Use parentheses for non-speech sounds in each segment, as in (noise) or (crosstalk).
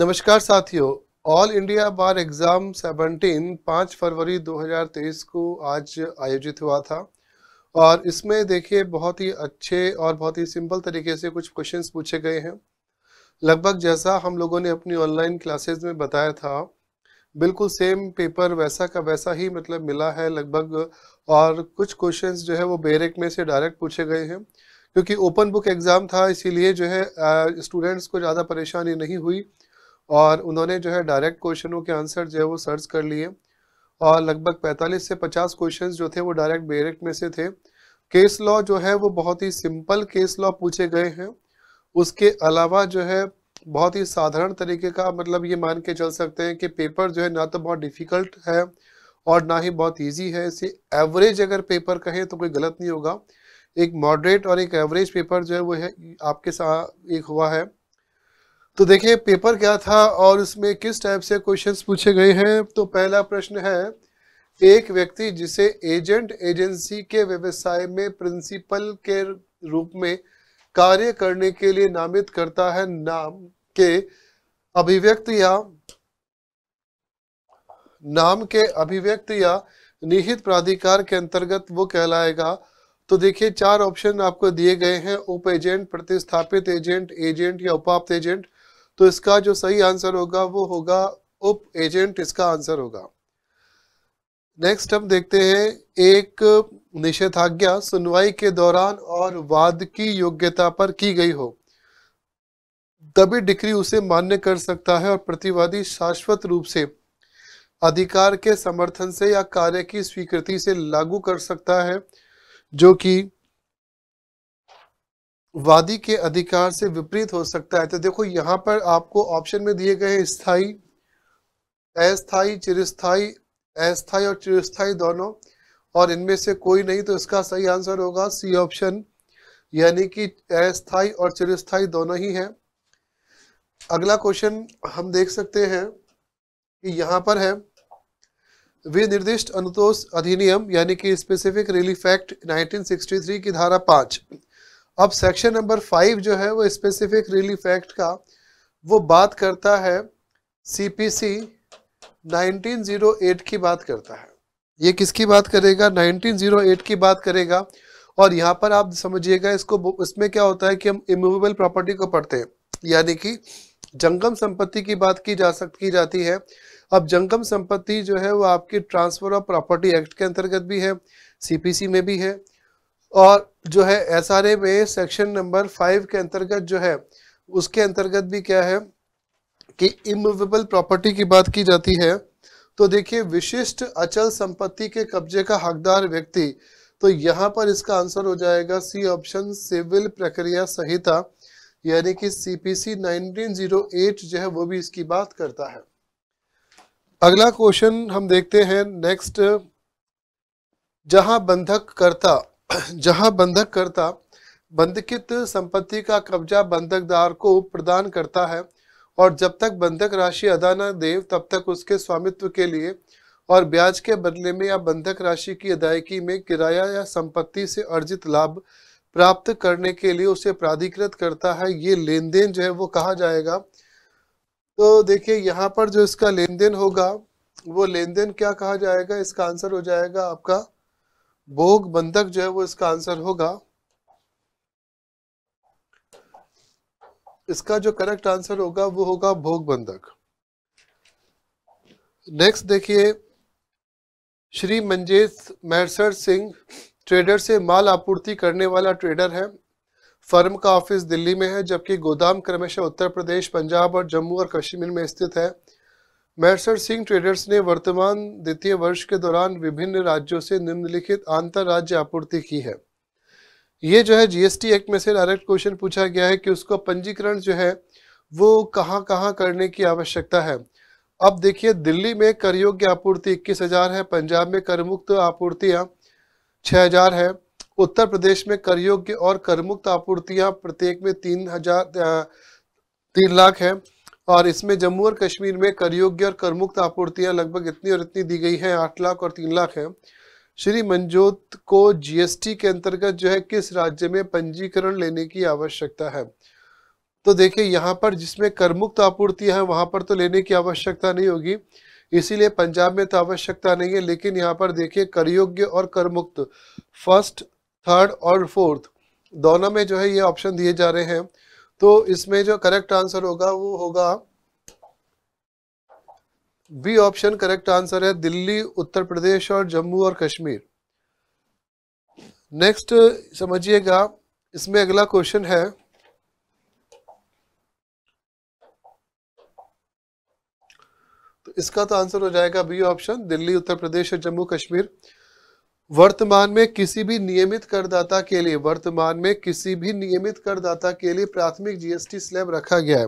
नमस्कार साथियों all India bar exam 17 5 फरवरी 2023 को आज आयोजित हुआ था और इसमें देखिए बहुत ही अच्छे और बहुत ही सिंपल तरीके से कुछ क्वेश्चंस पूछे गए हैं लगभग जैसा हम लोगों ने अपनी ऑनलाइन क्लासेस में बताया था बिल्कुल सेम पेपर वैसा का वैसा ही मतलब मिला है लगभग और कुछ क्वेश्चन जो है वो बेरेक e में से डायरेक्ट पूछे गए हैं क्योंकि ओपन बुक एग्ज़ाम था इसीलिए जो है स्टूडेंट्स को ज़्यादा परेशानी नहीं हुई और उन्होंने जो है डायरेक्ट क्वेश्चनों के आंसर जो है वो सर्च कर लिए और लगभग 45 से 50 क्वेश्चंस जो थे वो डायरेक्ट बेरेक्ट में से थे केस लॉ जो है वो बहुत ही सिंपल केस लॉ पूछे गए हैं उसके अलावा जो है बहुत ही साधारण तरीके का मतलब ये मान के चल सकते हैं कि पेपर जो है ना तो बहुत डिफ़िकल्ट है और ना ही बहुत ईजी है इसे एवरेज अगर पेपर कहें तो कोई गलत नहीं होगा एक मॉडरेट और एक एवरेज पेपर जो है वो है आपके साथ एक हुआ है तो देखिए पेपर क्या था और इसमें किस टाइप से क्वेश्चंस पूछे गए हैं तो पहला प्रश्न है एक व्यक्ति जिसे एजेंट एजेंसी के व्यवसाय में प्रिंसिपल के रूप में कार्य करने के लिए नामित करता है नाम के अभिव्यक्त या नाम के अभिव्यक्त या निहित प्राधिकार के अंतर्गत वो कहलाएगा तो देखिए चार ऑप्शन आपको दिए गए हैं उप एजेंट प्रतिस्थापित एजेंट एजेंट या उपाप्त एजेंट तो इसका जो सही आंसर होगा वो होगा उप एजेंट इसका आंसर होगा नेक्स्ट हम देखते हैं एक निषेधाज्ञा सुनवाई के दौरान और वाद की योग्यता पर की गई हो तभी डिक्री उसे मान्य कर सकता है और प्रतिवादी शाश्वत रूप से अधिकार के समर्थन से या कार्य की स्वीकृति से लागू कर सकता है जो कि वादी के अधिकार से विपरीत हो सकता है तो देखो यहाँ पर आपको ऑप्शन में दिए गए स्थाई अस्थाई चिरस्थाई अस्थाई और चिरस्थाई दोनों और इनमें से कोई नहीं तो इसका सही आंसर होगा सी ऑप्शन यानी कि अस्थाई और चिरस्थाई दोनों ही हैं अगला क्वेश्चन हम देख सकते हैं कि यहाँ पर है विनिर्दिष्ट अनुतोष अधिनियम यानी कि स्पेसिफिक रिलीफ एक्ट 1963 की धारा पांच अब सेक्शन नंबर फाइव जो है वो स्पेसिफिक रिलीफ एक्ट का वो बात करता है सीपीसी 1908 की बात करता है ये किसकी बात करेगा 1908 की बात करेगा और यहाँ पर आप समझिएगा इसको इसमें क्या होता है कि हम इमूवेबल प्रॉपर्टी को पढ़ते हैं यानी कि जंगम संपत्ति की बात की जा सकती की जाती है अब जंगम संपत्ति जो है वो आपकी ट्रांसफर ऑफ प्रॉपर्टी एक्ट के अंतर्गत भी है सीपीसी में भी है और जो है एस आर ए में सेक्शन नंबर फाइव के अंतर्गत जो है उसके अंतर्गत भी क्या है कि इमूवेबल प्रॉपर्टी की बात की जाती है तो देखिए विशिष्ट अचल संपत्ति के कब्जे का हकदार व्यक्ति तो यहाँ पर इसका आंसर हो जाएगा सी ऑप्शन सिविल प्रक्रिया संहिता यानी कि सी जीरो एट जो है वो भी इसकी बात करता है अगला क्वेश्चन हम देखते हैं नेक्स्ट जहां बंधक करता जहां बंधक करता बंधकित संपत्ति का कब्जा बंधकदार को प्रदान करता है और जब तक बंधक राशि अदा न दे तब तक उसके स्वामित्व के लिए और ब्याज के बदले में या बंधक राशि की अदायगी में किराया या संपत्ति से अर्जित लाभ प्राप्त करने के लिए उसे प्राधिकृत करता है ये लेन देन जो है वो कहा जाएगा तो देखिए यहाँ पर जो इसका लेन देन होगा वो लेन देन क्या कहा जाएगा इसका आंसर हो जाएगा आपका भोग बंधक जो है वो इसका आंसर होगा इसका जो करेक्ट आंसर होगा वो होगा भोग बंधक नेक्स्ट देखिए श्री मंजेश मैरसर सिंह ट्रेडर से माल आपूर्ति करने वाला ट्रेडर है फर्म का ऑफिस दिल्ली में है जबकि गोदाम क्रमशः उत्तर प्रदेश पंजाब और जम्मू और कश्मीर में स्थित है मैसर सिंह ट्रेडर्स ने वर्तमान द्वितीय वर्ष के दौरान विभिन्न राज्यों से निम्नलिखित आंतर राज्य आपूर्ति की है ये जो है जीएसटी एक्ट में से डायरेक्ट क्वेश्चन पूछा गया है कि उसको पंजीकरण जो है वो कहाँ कहाँ करने की आवश्यकता है अब देखिए दिल्ली में करयोग्य आपूर्ति इक्कीस हजार है पंजाब में करमुक्त आपूर्तियाँ छः हजार है उत्तर प्रदेश में करयोग्य और करमुक्त आपूर्तियाँ प्रत्येक में तीन हजार तीन लाख है और इसमें जम्मू और कश्मीर में करयोग्य और करमुक्त आपूर्तियां लगभग इतनी और इतनी दी गई हैं आठ लाख और तीन लाख हैं श्री मंजोत को जीएसटी के अंतर्गत जो है किस राज्य में पंजीकरण लेने की आवश्यकता है तो देखिए यहाँ पर जिसमें करमुक्त आपूर्ति है वहाँ पर तो लेने की आवश्यकता नहीं होगी इसीलिए पंजाब में तो आवश्यकता नहीं है लेकिन यहाँ पर देखिए करयोग्य और करमुक्त फर्स्ट थर्ड और फोर्थ दोनों में जो है ये ऑप्शन दिए जा रहे हैं तो इसमें जो करेक्ट आंसर होगा वो होगा बी ऑप्शन करेक्ट आंसर है दिल्ली उत्तर प्रदेश और जम्मू और कश्मीर नेक्स्ट समझिएगा इसमें अगला क्वेश्चन है तो इसका तो आंसर हो जाएगा बी ऑप्शन दिल्ली उत्तर प्रदेश और जम्मू कश्मीर वर्तमान में किसी भी नियमित करदाता के लिए वर्तमान में किसी भी नियमित करदाता के लिए प्राथमिक जीएसटी स्लैब रखा गया है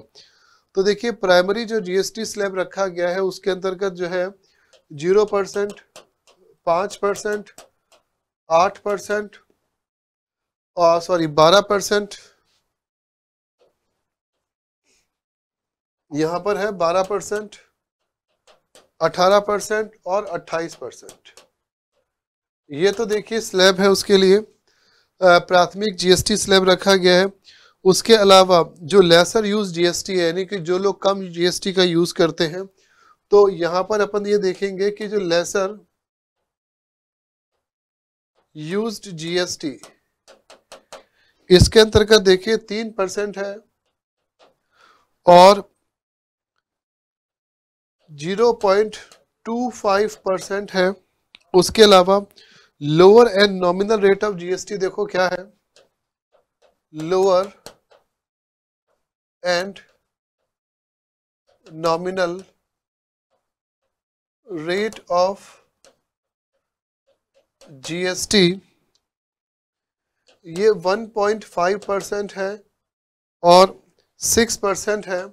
तो देखिए प्राइमरी जो जीएसटी स्लैब रखा गया है उसके अंतर्गत जो है जीरो परसेंट पांच परसेंट आठ परसेंट और सॉरी बारह परसेंट यहां पर है बारह परसेंट अठारह परसेंट और अट्ठाईस परसेंट ये तो देखिए स्लैब है उसके लिए प्राथमिक जीएसटी स्लैब रखा गया है उसके अलावा जो लेसर यूज़ जीएसटी है यानी कि जो लोग कम जीएसटी का यूज़ करते हैं तो यहाँ पर अपन ये देखेंगे कि जो लेसर यूज्ड जीएसटी इसके अंतर्गत देखिए तीन परसेंट है और zero point two five percent है उसके अलावा lower end nominal rate of GST देखो क्या है lower end nominal rate of GST ये 1.5 परसेंट है और 6 परसेंट है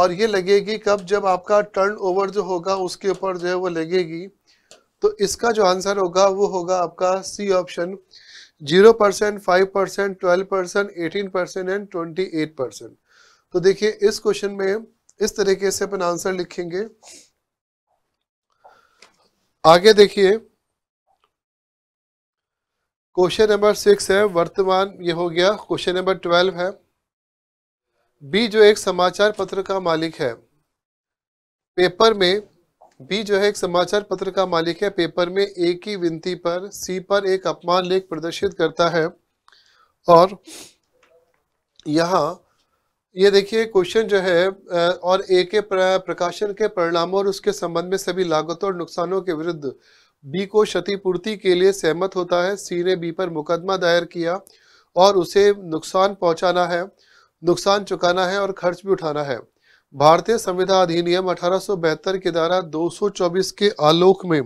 और ये लगेगी कब जब आपका टर्नओवर जो होगा उसके ऊपर जो है वो लगेगी तो इसका जो आंसर होगा वो होगा आपका C option zero percent five percent twelve percent eighteen percent and twenty eight percent तो देखिए इस क्वेश्चन में इस तरीके से अपन आंसर लिखेंगे आगे देखिए क्वेश्चन नंबर सिक्स है वर्तमान ये हो गया क्वेश्चन नंबर ट्वेल्व है बी जो एक समाचार पत्र का मालिक है पेपर में बी जो है एक समाचार पत्र का मालिक है पेपर में ए की विनती पर सी पर एक अपमान लेख प्रदर्शित करता है और यहाँ ये देखिए क्वेश्चन जो है और ए के प्रकाशन के परिणामों और उसके संबंध में सभी लागतों और नुकसानों के विरुद्ध बी को क्षतिपूर्ति के लिए सहमत होता है सी ने बी पर मुकदमा दायर किया और उसे नुकसान पहुंचाना है नुकसान चुकाना है और खर्च भी उठाना है भारतीय संविधान अधिनियम अठारह के द्वारा 224 के आलोक में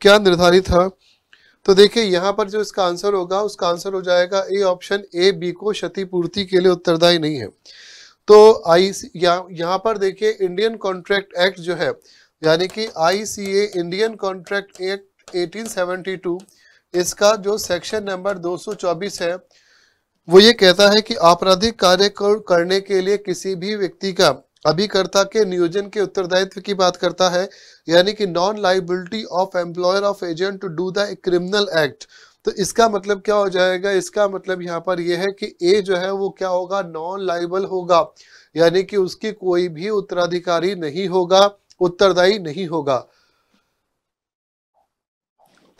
क्या निर्धारित है तो देखिए यहाँ पर जो इसका आंसर होगा उसका आंसर हो जाएगा ए ऑप्शन ए बी को क्षतिपूर्ति के लिए उत्तरदायी नहीं है तो आई या, यहाँ पर देखिए इंडियन कॉन्ट्रैक्ट एक्ट जो है यानी कि आईसीए इंडियन कॉन्ट्रैक्ट एक्ट 1872 इसका जो सेक्शन नंबर 224 है वो ये कहता है कि आपराधिक कार्य करने के लिए किसी भी व्यक्ति का अभिकर्ता के नियोजन के उत्तरदायित्व की बात करता है यानी कि non liability of employer of agent to do the criminal act तो इसका मतलब क्या हो जाएगा इसका मतलब यहाँ पर यह है कि ए जो है वो क्या होगा नॉन लाइबल होगा यानी कि उसकी कोई भी उत्तराधिकारी नहीं होगा उत्तरदायी नहीं होगा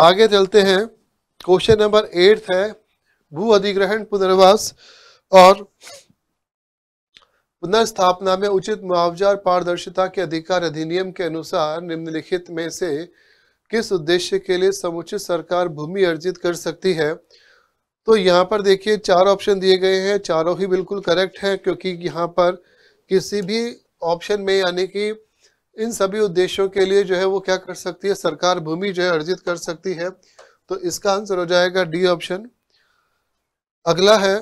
आगे चलते हैं क्वेश्चन नंबर एट है भू अधिग्रहण पुनर्वास और पुनर्स्थापना में उचित मुआवजा और पारदर्शिता के अधिकार अधिनियम के अनुसार निम्नलिखित में से किस उद्देश्य के लिए समुचित सरकार भूमि अर्जित कर सकती है तो यहाँ पर देखिए चार ऑप्शन दिए गए हैं चारों ही बिल्कुल करेक्ट हैं क्योंकि यहाँ पर किसी भी ऑप्शन में यानी कि इन सभी उद्देश्यों के लिए जो है वो क्या कर सकती है सरकार भूमि जो है अर्जित कर सकती है तो इसका आंसर हो जाएगा डी ऑप्शन अगला है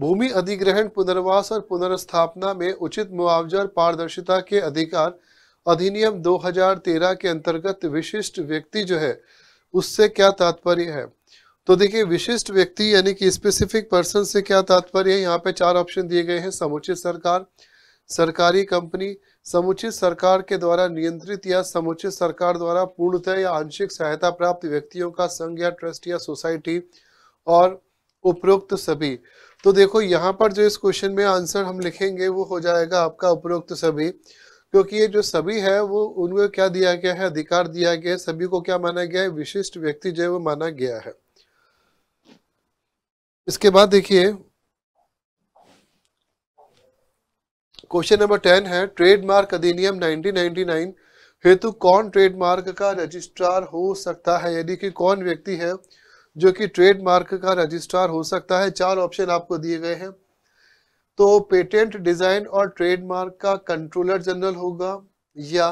भूमि अधिग्रहण पुनर्वास और पुनर्स्थापना में उचित मुआवजा और पारदर्शिता के अधिकार अधिनियम 2013 के अंतर्गत विशिष्ट व्यक्ति जो है उससे क्या तात्पर्य है तो देखिए विशिष्ट व्यक्ति यानी कि स्पेसिफिक पर्सन से क्या तात्पर्य है यहाँ पे चार ऑप्शन दिए गए हैं समुचित सरकार सरकारी कंपनी समुचित सरकार के द्वारा नियंत्रित या समुचित सरकार द्वारा पूर्णतः या आंशिक सहायता प्राप्त व्यक्तियों का संघ या ट्रस्ट या सोसाइटी और उपरोक्त सभी तो देखो यहाँ पर जो इस क्वेश्चन में आंसर हम लिखेंगे वो हो जाएगा आपका उपरोक्त तो सभी क्योंकि ये जो सभी है वो उनको क्या दिया गया है अधिकार दिया गया है सभी को क्या माना गया है विशिष्ट व्यक्ति जो है वो माना गया है इसके बाद देखिए क्वेश्चन नंबर टेन है ट्रेडमार्क अधिनियम 1999 हेतु कौन ट्रेडमार्क का रजिस्ट्रार हो सकता है यानी कि कौन व्यक्ति है जो कि ट्रेडमार्क का रजिस्ट्रार हो सकता है चार ऑप्शन आपको दिए गए हैं तो पेटेंट डिजाइन और ट्रेडमार्क का कंट्रोलर जनरल होगा या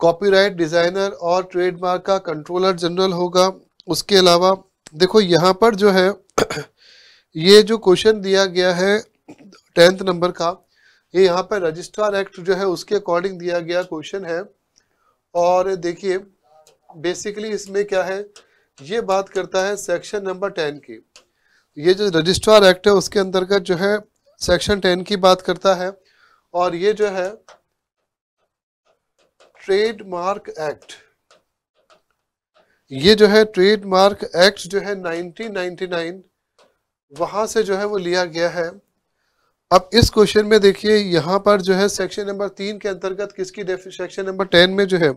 कॉपीराइट डिजाइनर और ट्रेडमार्क का कंट्रोलर जनरल होगा उसके अलावा देखो यहाँ पर जो है (clears throat) ये जो क्वेश्चन दिया गया है टेंथ नंबर का ये यहाँ पर रजिस्ट्रार एक्ट जो है उसके अकॉर्डिंग दिया गया क्वेश्चन है और देखिए बेसिकली इसमें क्या है ये बात करता है सेक्शन नंबर टेन की ये जो रजिस्ट्रार एक्ट है उसके अंतर्गत जो है सेक्शन टेन की बात करता है और ये जो है ट्रेडमार्क एक्ट ये जो है ट्रेडमार्क एक्ट जो है 1999 वहां से जो है वो लिया गया है अब इस क्वेश्चन में देखिए यहां पर जो है सेक्शन नंबर तीन के अंतर्गत किसकी सेक्शन नंबर टेन में जो है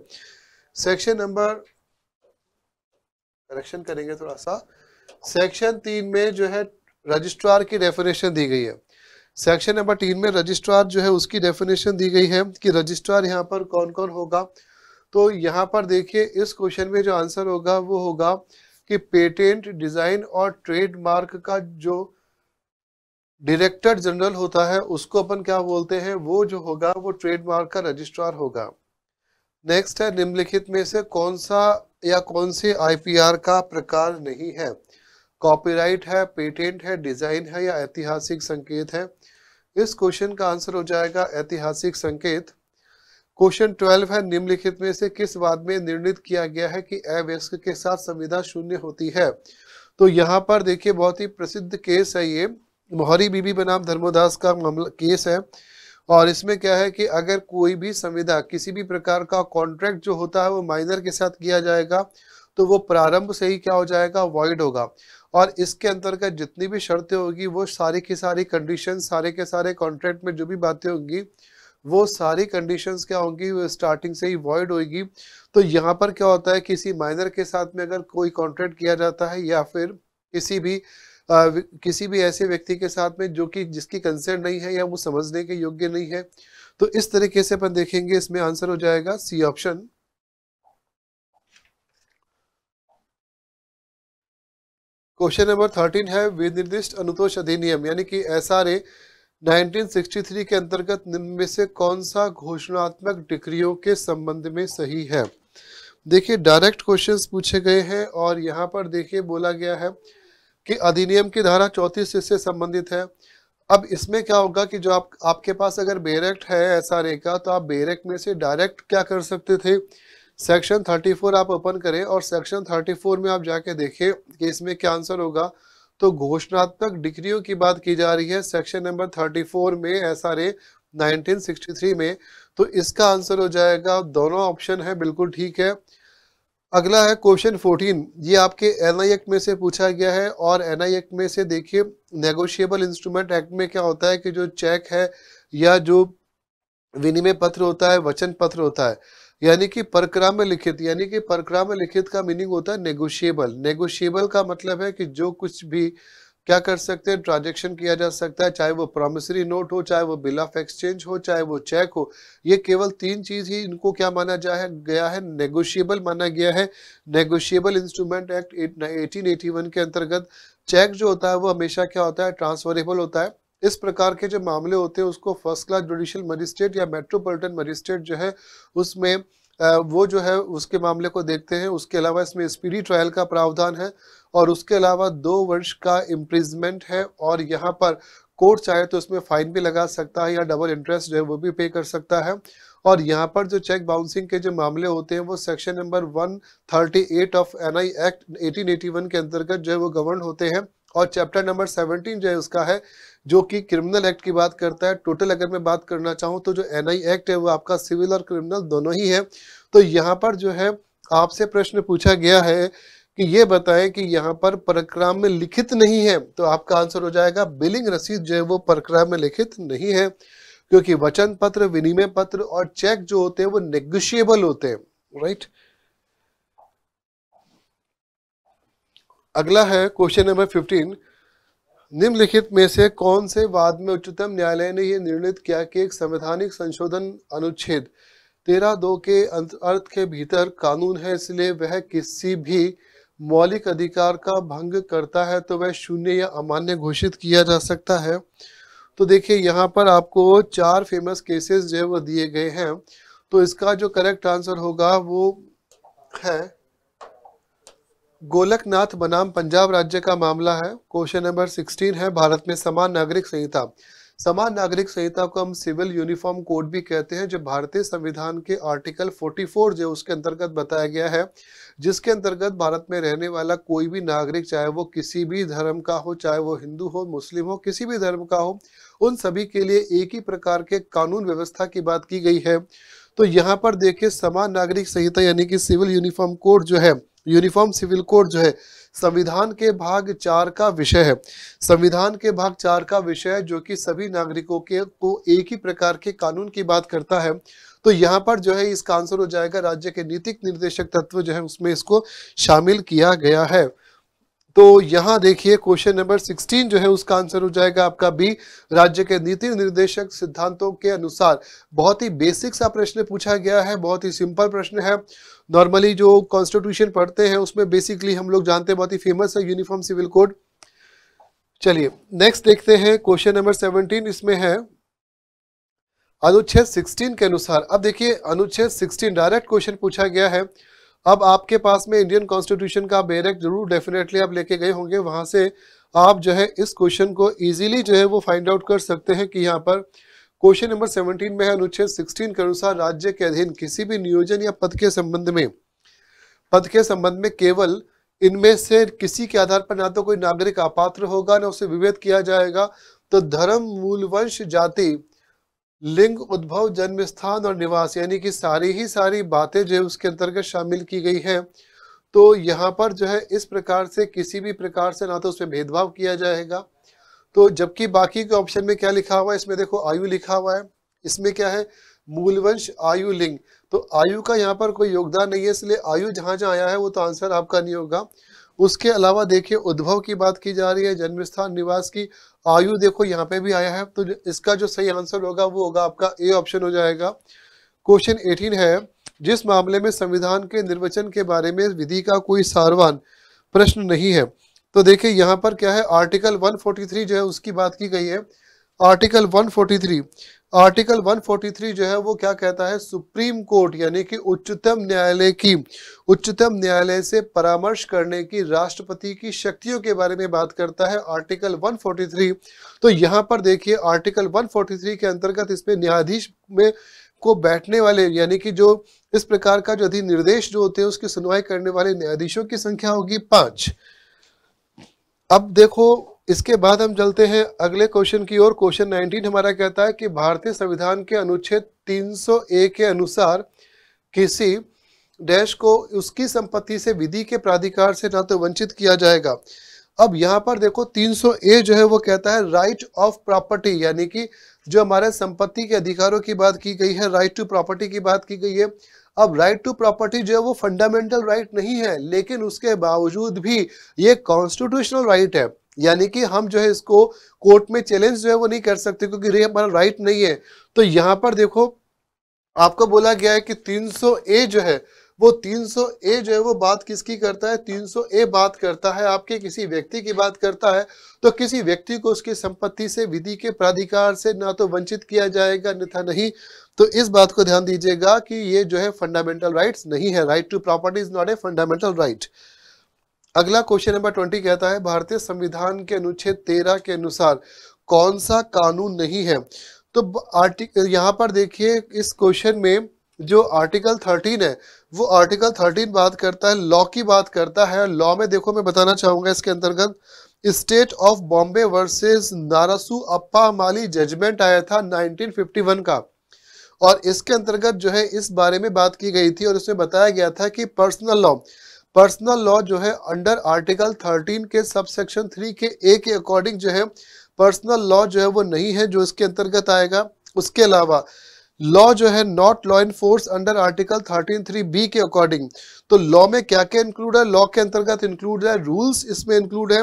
सेक्शन नंबर करेक्शन करेंगे थोड़ा सा सेक्शन तीन में जो है रजिस्ट्रार की डेफिनेशन दी गई है सेक्शन नंबर तीन में रजिस्ट्रार जो है उसकी डेफिनेशन दी गई है कि रजिस्ट्रार यहाँ पर कौन कौन होगा तो यहाँ पर देखिए इस क्वेश्चन में जो आंसर होगा वो होगा कि पेटेंट डिज़ाइन और ट्रेडमार्क का जो डायरेक्टर जनरल होता है उसको अपन क्या बोलते हैं वो जो होगा वो ट्रेडमार्क का रजिस्ट्रार होगा नेक्स्ट है निम्नलिखित में से कौन सा या कौन से आईपीआर का प्रकार नहीं है कॉपीराइट है पेटेंट है डिजाइन है या ऐतिहासिक संकेत है इस क्वेश्चन का आंसर हो जाएगा ऐतिहासिक संकेत क्वेश्चन ट्वेल्व है निम्नलिखित में से किस बात में निर्णित किया गया है कि अवयस्क के साथ संविधा शून्य होती है तो यहाँ पर देखिए बहुत ही प्रसिद्ध केस है ये मोहरी बीबी बनाम धर्मोदास का मामला केस है और इसमें क्या है कि अगर कोई भी संविदा किसी भी प्रकार का कॉन्ट्रैक्ट जो होता है वो माइनर के साथ किया जाएगा तो वो प्रारंभ से ही क्या हो जाएगा वॉइड होगा और इसके अंतर्गत जितनी भी शर्तें होगी वो सारी की सारी कंडीशन सारे के सारे कॉन्ट्रैक्ट में जो भी बातें होंगी वो सारी कंडीशंस क्या होंगी वो स्टार्टिंग से ही वॉइड होगी तो यहाँ पर क्या होता है किसी माइनर के साथ में अगर कोई कॉन्ट्रैक्ट किया जाता है या फिर किसी भी किसी भी ऐसे व्यक्ति के साथ में जो कि जिसकी कंसर्न नहीं है या वो समझने के योग्य नहीं है तो इस तरीके से अपन देखेंगे इसमें आंसर हो जाएगा C option question number thirteen है विनिर्दिष्ट अनुतोष अधिनियम यानी कि एस आर ए 1963 के अंतर्गत निम्न में से कौन सा घोषणात्मक डिक्रियों के संबंध में सही है देखिए डायरेक्ट क्वेश्चंस पूछे गए हैं और यहाँ पर देखिए बोला गया है कि अधिनियम की धारा चौंतीस इससे संबंधित है अब इसमें क्या होगा कि जो आप आपके पास अगर बेरेक्ट है एस का तो आप बेरेक्ट में से डायरेक्ट क्या कर सकते थे सेक्शन 34 आप ओपन करें और सेक्शन 34 में आप जाके देखें कि इसमें क्या आंसर होगा तो घोषणात्मक डिग्रियों की बात की जा रही है सेक्शन नंबर 34 में एस 1963 में तो इसका आंसर हो जाएगा दोनों ऑप्शन है बिल्कुल ठीक है अगला है क्वेश्चन फोर्टीन ये आपके एन आई एक्ट में से पूछा गया है और एन आई एक्ट में से देखिए नेगोशिएबल इंस्ट्रूमेंट एक्ट में क्या होता है कि जो चेक है या जो विनिमय पत्र होता है वचन पत्र होता है यानी कि परक्राम में लिखित यानी कि परक्राम में लिखित का मीनिंग होता है नेगोशिएबल नेगोशिएबल का मतलब है कि जो कुछ भी क्या कर सकते हैं ट्रांजेक्शन किया जा सकता है चाहे वो प्रोमिसरी नोट हो चाहे वो बिल ऑफ एक्सचेंज हो चाहे वो चेक हो ये केवल तीन चीज़ ही इनको क्या माना है? गया है नेगोशिएबल माना गया है negotiable instrument act eighteen eighty one के अंतर्गत चेक जो होता है वो हमेशा क्या होता है ट्रांसफरेबल होता है इस प्रकार के जो मामले होते हैं उसको फर्स्ट क्लास जुडिशल मजिस्ट्रेट या मेट्रोपोलिटन मजिस्ट्रेट जो है उसमें वो जो है उसके मामले को देखते हैं उसके अलावा इसमें स्पीडी ट्रायल का प्रावधान है और उसके अलावा दो वर्ष का इम्प्रिजमेंट है और यहाँ पर कोर्ट चाहे तो उसमें फाइन भी लगा सकता है या डबल इंटरेस्ट जो है वो भी पे कर सकता है और यहाँ पर जो चेक बाउंसिंग के जो मामले होते हैं वो section number 138 of NI act 1881 के अंतर्गत जो है वो गवर्न होते हैं और चैप्टर नंबर 17 जो है उसका है जो कि क्रिमिनल एक्ट की बात करता है टोटल अगर मैं बात करना चाहूँ तो जो एन एक्ट है वो आपका सिविल और क्रिमिनल दोनों ही है तो यहाँ पर जो है आपसे प्रश्न पूछा गया है कि ये बताएं कि यहाँ पर परक्राम में लिखित नहीं है तो आपका आंसर हो जाएगा बिलिंग रसीद जो है वो परक्राम में लिखित नहीं है क्योंकि वचन पत्र विनिमय पत्र और चेक जो होते हैं वो नेगोशिएबल होते हैं राइट अगला है क्वेश्चन नंबर फिफ्टीन निम्नलिखित में से कौन से वाद में उच्चतम न्यायालय ने यह निर्णित किया कि एक संवैधानिक संशोधन अनुच्छेद तेरह दो के अर्थ के भीतर कानून है इसलिए वह किसी भी मौलिक अधिकार का भंग करता है तो वह शून्य या अमान्य घोषित किया जा सकता है तो देखिए यहाँ पर आपको चार फेमस केसेस जो है वो दिए गए हैं तो इसका जो करेक्ट आंसर होगा वो है गोलकनाथ बनाम पंजाब राज्य का मामला है क्वेश्चन नंबर सिक्सटीन है भारत में समान नागरिक संहिता समान नागरिक संहिता को हम सिविल यूनिफॉर्म कोड भी कहते हैं जो भारतीय संविधान के आर्टिकल 44 जो उसके अंतर्गत बताया गया है जिसके अंतर्गत भारत में रहने वाला कोई भी नागरिक चाहे वो किसी भी धर्म का हो चाहे वो हिंदू हो मुस्लिम हो किसी भी धर्म का हो उन सभी के लिए एक ही प्रकार के कानून व्यवस्था की बात की गई है तो यहाँ पर देखिए समान नागरिक संहिता यानी कि सिविल यूनिफॉर्म कोड जो है यूनिफॉर्म सिविल कोड जो है संविधान के भाग चार का विषय है संविधान के भाग चार का विषय है जो कि सभी नागरिकों के को एक ही प्रकार के कानून की बात करता है तो यहाँ पर जो है इसका आंसर हो जाएगा राज्य के नीतिक निर्देशक तत्व जो है उसमें इसको शामिल किया गया है तो यहाँ देखिए क्वेश्चन नंबर 16 जो है उसका आंसर हो जाएगा आपका बी राज्य के नीति निर्देशक सिद्धांतों के अनुसार बहुत ही बेसिक सा प्रश्न पूछा गया है बहुत ही सिंपल प्रश्न है नॉर्मली जो कॉन्स्टिट्यूशन पढ़ते हैं उसमें बेसिकली हम लोग जानते हैं बहुत ही फेमस है यूनिफॉर्म सिविल कोड चलिए नेक्स्ट देखते हैं क्वेश्चन नंबर सेवनटीन इसमें है अनुच्छेद 16 के अनुसार अब देखिए अनुच्छेद 16 डायरेक्ट क्वेश्चन पूछा गया है अब आपके पास में इंडियन कॉन्स्टिट्यूशन का बेरेक जरूर डेफिनेटली आप लेके गए होंगे वहां से आप जो है इस क्वेश्चन को इजीली जो है वो फाइंड आउट कर सकते हैं कि यहाँ पर क्वेश्चन नंबर 17 में है अनुच्छेद 16 के अनुसार राज्य के अधीन किसी भी नियोजन या पद के संबंध में पद के संबंध में केवल इनमें से किसी के आधार पर ना तो कोई नागरिक अपात्र होगा ना उसे विभेद किया जाएगा तो धर्म मूलवंश जाति लिंग उद्भव जन्म स्थान और निवास यानी कि सारी ही सारी बातें जो है उसके अंतर्गत शामिल की गई है तो यहाँ पर जो है इस प्रकार से किसी भी प्रकार से ना तो उसमें भेदभाव किया जाएगा तो जबकि बाकी के ऑप्शन में क्या लिखा हुआ है इसमें देखो आयु लिखा हुआ है इसमें क्या है मूलवंश आयु लिंग तो आयु का यहाँ पर कोई योगदान नहीं है इसलिए आयु जहाँ जहाँ आया है वो तो आंसर आपका नहीं होगा उसके अलावा देखिए उद्भव की बात की जा रही है जन्म स्थान निवास की आयु देखो यहाँ पे भी आया है तो इसका जो सही आंसर होगा वो होगा आपका ए ऑप्शन हो जाएगा क्वेश्चन एटीन है जिस मामले में संविधान के निर्वचन के बारे में विधि का कोई सारवान प्रश्न नहीं है तो देखिए यहाँ पर क्या है आर्टिकल 143 जो है उसकी बात की गई है आर्टिकल 143 आर्टिकल 143 जो है वो क्या कहता है सुप्रीम कोर्ट यानी कि उच्चतम न्यायालय की उच्चतम न्यायालय से परामर्श करने की राष्ट्रपति की शक्तियों के बारे में बात करता है आर्टिकल 143 तो यहाँ पर देखिए आर्टिकल 143 के अंतर्गत इसमें न्यायाधीश में को बैठने वाले यानी कि जो इस प्रकार का जो अधिनिर्देश जो होते हैं उसकी सुनवाई करने वाले न्यायाधीशों की संख्या होगी पांच अब देखो इसके बाद हम चलते हैं अगले क्वेश्चन की ओर क्वेश्चन 19 हमारा कहता है कि भारतीय संविधान के अनुच्छेद 301 के अनुसार किसी डैश को उसकी संपत्ति से विधि के प्राधिकार से ना तो वंचित किया जाएगा अब यहाँ पर देखो 300 ए जो है वो कहता है राइट ऑफ प्रॉपर्टी यानी कि जो हमारे संपत्ति के अधिकारों की बात की गई है राइट टू प्रॉपर्टी की बात की गई है अब राइट टू प्रॉपर्टी जो है वो फंडामेंटल राइट right नहीं है लेकिन उसके बावजूद भी ये कॉन्स्टिट्यूशनल राइट right है यानी कि हम जो है इसको कोर्ट में चैलेंज जो है वो नहीं कर सकते क्योंकि रे हमारा राइट नहीं है तो यहाँ पर देखो आपको बोला गया है कि 300 ए जो है वो 300 ए जो है वो बात किसकी करता है 300 ए बात करता है आपके किसी व्यक्ति की बात करता है तो किसी व्यक्ति को उसकी संपत्ति से विधि के प्राधिकार से ना तो वंचित किया जाएगा न था नहीं तो इस बात को ध्यान दीजिएगा कि ये जो है फंडामेंटल राइट्स नहीं है right to property is not a fundamental right अगला क्वेश्चन नंबर ट्वेंटी कहता है भारतीय संविधान के अनुच्छेद तेरह के अनुसार कौन सा कानून नहीं है तो आर्टिकल यहाँ पर देखिए इस क्वेश्चन में जो आर्टिकल थर्टीन है वो आर्टिकल थर्टीन बात करता है लॉ की बात करता है लॉ में देखो मैं बताना चाहूंगा इसके अंतर्गत state of Bombay versus Narasu Appa Mali judgment आया था 1951 का और इसके अंतर्गत जो है इस बारे में बात की गई थी और इसमें बताया गया था कि पर्सनल लॉ पर्सनल लॉ जो है अंडर आर्टिकल 13 के सेक्शन 3 के ए के अकॉर्डिंग जो है पर्सनल लॉ जो है वो नहीं है जो इसके अंतर्गत आएगा उसके अलावा लॉ जो है not law force under article thirteen three B के अकॉर्डिंग तो लॉ में क्या क्या इंक्लूड है लॉ के अंतर्गत इंक्लूड है रूल्स इसमें इंक्लूड है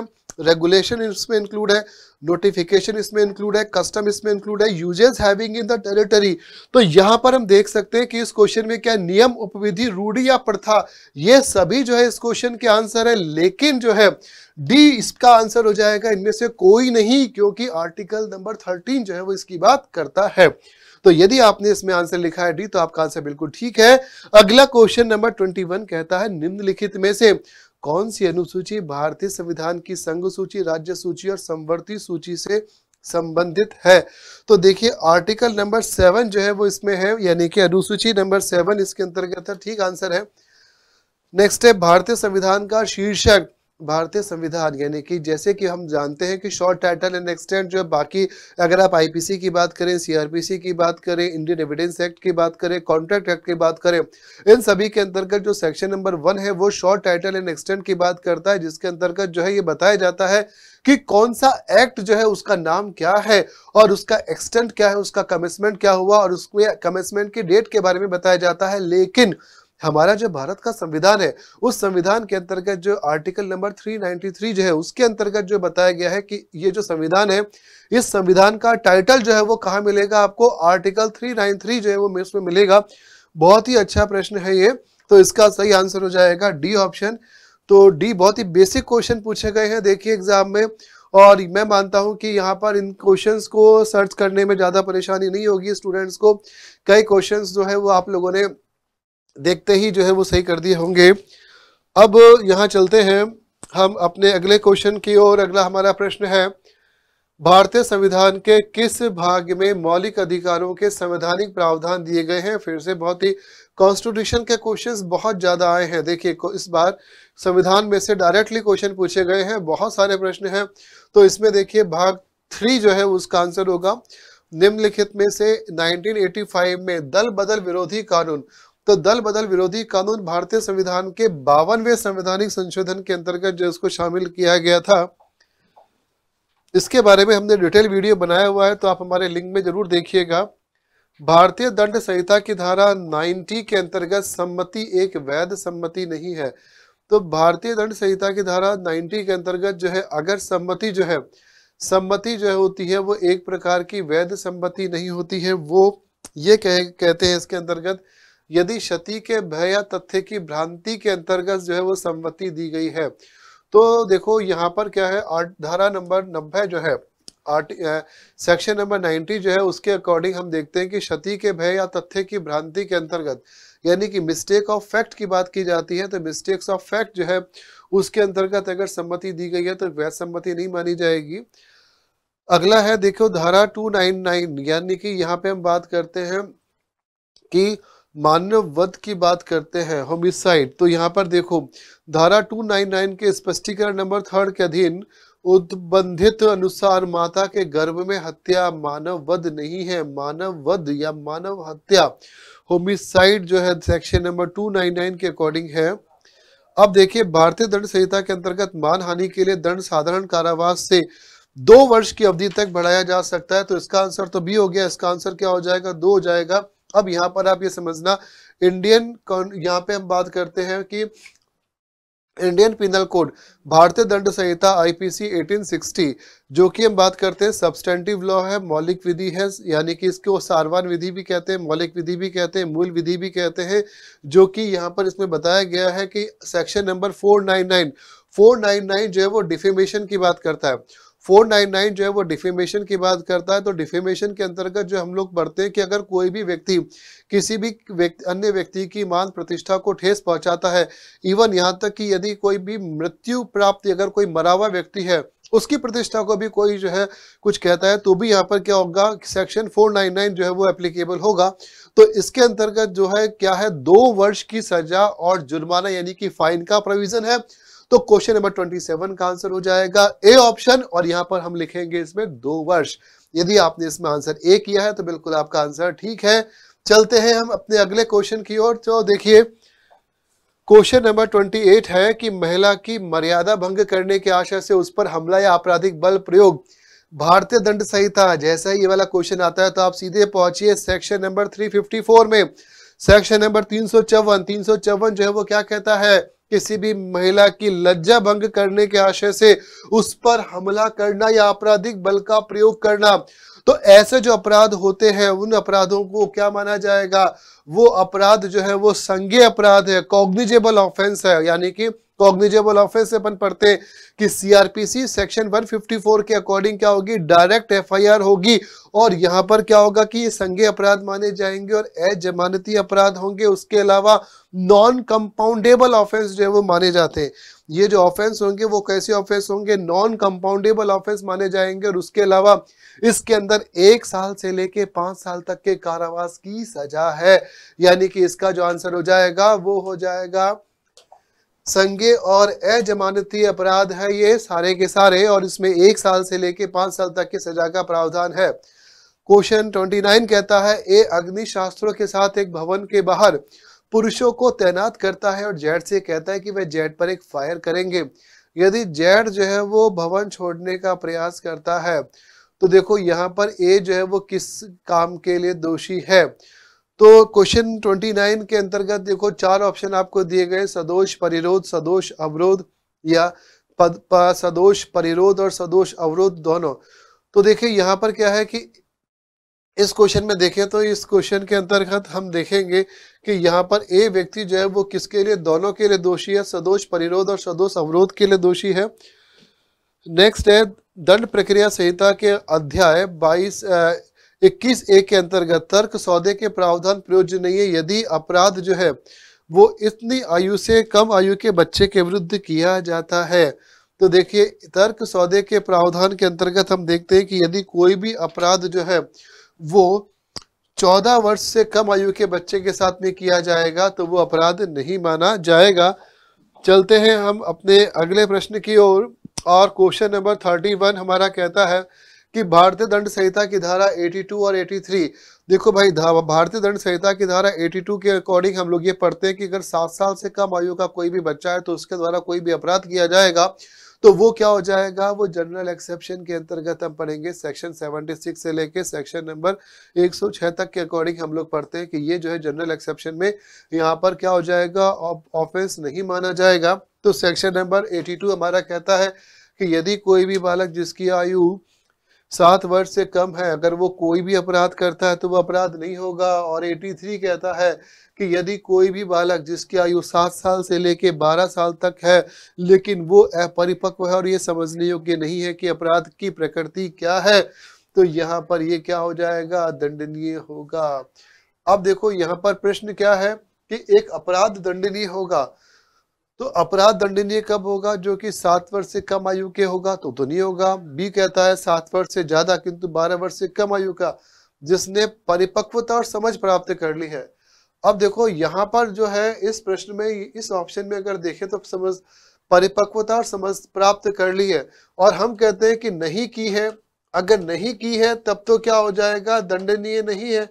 रेगुलेशन इसमें इंक्लूड है नोटिफिकेशन इसमें इंक्लूड है कस्टम इसमें इंक्लूड है usages having in the territory तो यहां पर हम देख सकते हैं कि इस क्वेश्चन में क्या नियम उपविधि रूढ़ी या प्रथा ये सभी जो है इस क्वेश्चन के आंसर है लेकिन जो है डी इसका आंसर हो जाएगा इनमें से कोई नहीं क्योंकि आर्टिकल नंबर थर्टीन जो है वो इसकी बात करता है तो यदि आपने इसमें आंसर लिखा है डी तो आपका आंसर बिल्कुल ठीक है अगला क्वेश्चन नंबर ट्वेंटी वन कहता है निम्नलिखित में से कौन सी अनुसूची भारतीय संविधान की संघ सूची राज्य सूची और संवर्ती सूची से संबंधित है तो देखिए आर्टिकल नंबर सेवन जो है वो इसमें है यानी कि अनुसूची नंबर सेवन इसके अंतर्गत है ठीक आंसर है नेक्स्ट है भारतीय संविधान का शीर्षक भारतीय संविधान यानी कि जैसे कि हम जानते हैं कि शॉर्ट टाइटल एंड एक्सटेंट जो है बाकी अगर आप आईपीसी की बात करें सीआरपीसी की बात करें इंडियन एविडेंस एक्ट की बात करें कॉन्ट्रैक्ट एक्ट की बात करें इन सभी के अंतर्गत जो सेक्शन नंबर वन है वो शॉर्ट टाइटल एंड एक्सटेंट की बात करता है जिसके अंतर्गत जो है ये बताया जाता है कि कौन सा एक्ट जो है उसका नाम क्या है और उसका एक्सटेंट क्या है उसका कमिटमेंट क्या हुआ और उसके कमिटमेंट की डेट के बारे में बताया जाता है लेकिन हमारा जो भारत का संविधान है उस संविधान के अंतर्गत जो आर्टिकल नंबर 393 जो है उसके अंतर्गत जो बताया गया है कि ये जो संविधान है इस संविधान का टाइटल जो है वो कहाँ मिलेगा आपको आर्टिकल 393 जो है वो उसमें मिलेगा बहुत ही अच्छा प्रश्न है ये तो इसका सही आंसर हो जाएगा डी ऑप्शन तो डी बहुत ही बेसिक क्वेश्चन पूछे गए हैं देखिए एग्जाम में और मैं मानता हूं कि यहाँ पर इन क्वेश्चंस को सर्च करने में ज़्यादा परेशानी नहीं होगी स्टूडेंट्स को कई क्वेश्चंस जो है वो आप लोगों ने देखते ही जो है वो सही कर दिए होंगे अब यहाँ चलते हैं हम अपने अगले क्वेश्चन की ओर अगला हमारा प्रश्न है भारतीय संविधान के किस भाग में मौलिक अधिकारों के संवैधानिक प्रावधान दिए गए हैं फिर से बहुत ही कॉन्स्टिट्यूशन के क्वेश्चंस बहुत ज़्यादा आए हैं देखिए इस बार संविधान में से डायरेक्टली क्वेश्चन पूछे गए हैं बहुत सारे प्रश्न हैं तो इसमें देखिए भाग थ्री जो है उसका आंसर होगा निम्नलिखित में से 1985 में दल बदल विरोधी कानून तो दल बदल विरोधी कानून भारतीय संविधान के बावनवे संवैधानिक संशोधन के अंतर्गत जो इसको शामिल किया गया था इसके बारे में हमने डिटेल वीडियो बनाया हुआ है तो आप हमारे लिंक में जरूर देखिएगा भारतीय दंड संहिता की धारा 90 के अंतर्गत सम्मति एक वैध सम्मति नहीं है तो भारतीय दंड संहिता की धारा 90 के अंतर्गत जो है अगर सम्मति जो है सम्मति जो है होती है वो एक प्रकार की वैध सम्मति नहीं होती है वो ये कह कहते हैं इसके अंतर्गत यदि क्षति के भय या तथ्य की भ्रांति के अंतर्गत जो है वो सम्मति दी गई है तो देखो यहाँ पर क्या है धारा नंबर नब्बे जो है सेक्शन नंबर 90 जो है उसके अकॉर्डिंग हम देखते हैं कि क्षति के भय या तथ्य की भ्रांति के अंतर्गत यानी कि मिस्टेक ऑफ फैक्ट की बात की जाती है तो मिस्टेक्स ऑफ फैक्ट जो है उसके अंतर्गत अगर सम्मति दी गई है तो वह सम्मति नहीं मानी जाएगी अगला है देखो धारा 299 यानी कि यहाँ पे हम बात करते हैं कि मानव वध की बात करते हैं होमिसाइड तो यहाँ पर देखो धारा 299 के स्पष्टीकरण नंबर थर्ड के अधीन उद्बंधित अनुसार माता के गर्भ में हत्या मानव वध नहीं है मानव वध या मानव हत्या होमिसाइड जो है सेक्शन नंबर 299 के अकॉर्डिंग है अब देखिए भारतीय दंड संहिता के अंतर्गत मान हानि के लिए दंड साधारण कारावास से दो वर्ष की अवधि तक बढ़ाया जा सकता है तो इसका आंसर तो बी हो गया इसका आंसर क्या हो जाएगा दो हो जाएगा अब यहां पर आप ये समझना इंडियन यहाँ पे हम बात करते हैं कि इंडियन पिनल कोड भारतीय दंड संहिता आईपीसी 1860 जो कि हम बात करते हैं सब्सटेंटिव लॉ है मौलिक विधि है यानी कि इसको सारवान विधि भी कहते हैं मौलिक विधि भी कहते हैं मूल विधि भी कहते हैं जो कि यहाँ पर इसमें बताया गया है कि सेक्शन नंबर 499 499 जो है वो डिफेमेशन की बात करता है 499 जो है वो डिफेमेशन की बात करता है तो डिफेमेशन के अंतर्गत जो हम लोग बढ़ते हैं कि अगर कोई भी व्यक्ति किसी भी व्यक्ति अन्य व्यक्ति की मान प्रतिष्ठा को ठेस पहुंचाता है इवन यहाँ तक कि यदि कोई भी मृत्यु प्राप्ति अगर कोई मरा हुआ व्यक्ति है उसकी प्रतिष्ठा को भी कोई जो है कुछ कहता है तो भी यहाँ पर क्या होगा सेक्शन 499 जो है वो एप्लीकेबल होगा तो इसके अंतर्गत जो है क्या है दो वर्ष की सजा और जुर्माना यानी कि फाइन का प्रोविजन है तो क्वेश्चन नंबर ट्वेंटी सेवन का आंसर हो जाएगा ए ऑप्शन और यहां पर हम लिखेंगे इसमें दो वर्ष यदि आपने इसमें आंसर ए किया है तो बिल्कुल आपका आंसर ठीक है चलते हैं हम अपने अगले क्वेश्चन की ओर तो देखिए क्वेश्चन नंबर ट्वेंटी एट है कि महिला की मर्यादा भंग करने के आशय से उस पर हमला या आपराधिक बल प्रयोग भारतीय दंड संहिता जैसा ही ये वाला क्वेश्चन आता है तो आप सीधे पहुंचिए सेक्शन नंबर 354 में सेक्शन नंबर तीन सौ चौवन जो है वो क्या कहता है किसी भी महिला की लज्जा भंग करने के आशय से उस पर हमला करना या आपराधिक बल का प्रयोग करना तो ऐसे जो अपराध होते हैं उन अपराधों को क्या माना जाएगा वो अपराध जो है वो संज्ञ अपराध है कॉग्निजेबल ऑफेंस है यानी कि कॉग्निजेबल ऑफेंस से अपन पढ़ते कि सीआरपीसी सेक्शन 154 के अकॉर्डिंग क्या होगी डायरेक्ट एफआईआर होगी और यहां पर क्या होगा कि ये संज्ञे अपराध माने जाएंगे और ए जमानती अपराध होंगे उसके अलावा नॉन कंपाउंडेबल ऑफेंस जो है वो माने जाते हैं ये जो ऑफेंस होंगे वो कैसे ऑफेंस होंगे नॉन कंपाउंडेबल ऑफेंस माने जाएंगे और उसके अलावा इसके अंदर एक साल से लेके पांच साल तक के कारावास की सजा है यानी कि इसका जो आंसर हो जाएगा वो हो जाएगा संगे और अजमानती अपराध है ये सारे के सारे और इसमें एक साल से लेके पांच साल तक की सजा का प्रावधान है क्वेश्चन ट्वेंटी नाइन कहता है ए अग्निशास्त्रों के साथ एक भवन के बाहर पुरुषों को तैनात करता है और जेड से कहता है कि वह जेड पर एक फायर करेंगे यदि जेड जो है वो भवन छोड़ने का प्रयास करता है तो देखो यहाँ पर ए जो है वो किस काम के लिए दोषी है तो क्वेश्चन 29 के अंतर्गत देखो चार ऑप्शन आपको दिए गए सदोष परिरोध सदोष अवरोध या पद सदोष परिरोध और सदोष अवरोध दोनों तो देखिए यहाँ पर क्या है कि इस क्वेश्चन में देखें तो इस क्वेश्चन के अंतर्गत हम देखेंगे कि यहाँ पर ए व्यक्ति जो है वो किसके लिए दोनों के लिए दोषी है सदोष परिरोध और सदोष अवरोध के लिए दोषी है नेक्स्ट है दंड प्रक्रिया संहिता के अध्याय 22 इक्कीस ए के अंतर्गत तर्क सौदे के प्रावधान प्रयोज्य नहीं है यदि अपराध जो है वो इतनी आयु से कम आयु के बच्चे के विरुद्ध किया जाता है तो देखिए तर्क सौदे के प्रावधान के अंतर्गत हम देखते हैं कि यदि कोई भी अपराध जो है वो चौदह वर्ष से कम आयु के बच्चे के साथ में किया जाएगा तो वो अपराध नहीं माना जाएगा चलते हैं हम अपने अगले प्रश्न की ओर और, और क्वेश्चन नंबर थर्टी वन हमारा कहता है कि भारतीय दंड संहिता की धारा 82 और 83 देखो भाई भारतीय दंड संहिता की धारा 82 के अकॉर्डिंग हम लोग ये पढ़ते हैं कि अगर सात साल से कम आयु का कोई भी बच्चा है तो उसके द्वारा कोई भी अपराध किया जाएगा तो वो क्या हो जाएगा वो जनरल एक्सेप्शन के अंतर्गत हम पढ़ेंगे सेक्शन 76 से लेके सेक्शन नंबर 106 तक के अकॉर्डिंग हम लोग पढ़ते हैं कि ये जो है जनरल एक्सेप्शन में यहाँ पर क्या हो जाएगा ऑफेंस नहीं माना जाएगा तो सेक्शन नंबर 82 हमारा कहता है कि यदि कोई भी बालक जिसकी आयु सात वर्ष से कम है अगर वो कोई भी अपराध करता है तो वो अपराध नहीं होगा और 83 कहता है कि यदि कोई भी बालक जिसकी आयु सात साल से लेके बारह साल तक है लेकिन वो अपरिपक्व है और ये समझने योग्य नहीं है कि अपराध की प्रकृति क्या है तो यहाँ पर ये क्या हो जाएगा दंडनीय होगा अब देखो यहाँ पर प्रश्न क्या है कि एक अपराध दंडनीय होगा तो अपराध दंडनीय कब होगा जो कि सात वर्ष से कम आयु के होगा तो तो नहीं होगा बी कहता है सात वर्ष से ज्यादा किंतु बारह वर्ष से कम आयु का जिसने परिपक्वता और समझ प्राप्त कर ली है अब देखो यहाँ पर जो है इस प्रश्न में इस ऑप्शन में अगर देखें तो समझ परिपक्वता और समझ प्राप्त कर ली है और हम कहते हैं कि नहीं की है अगर नहीं की है तब तो क्या हो जाएगा दंडनीय नहीं है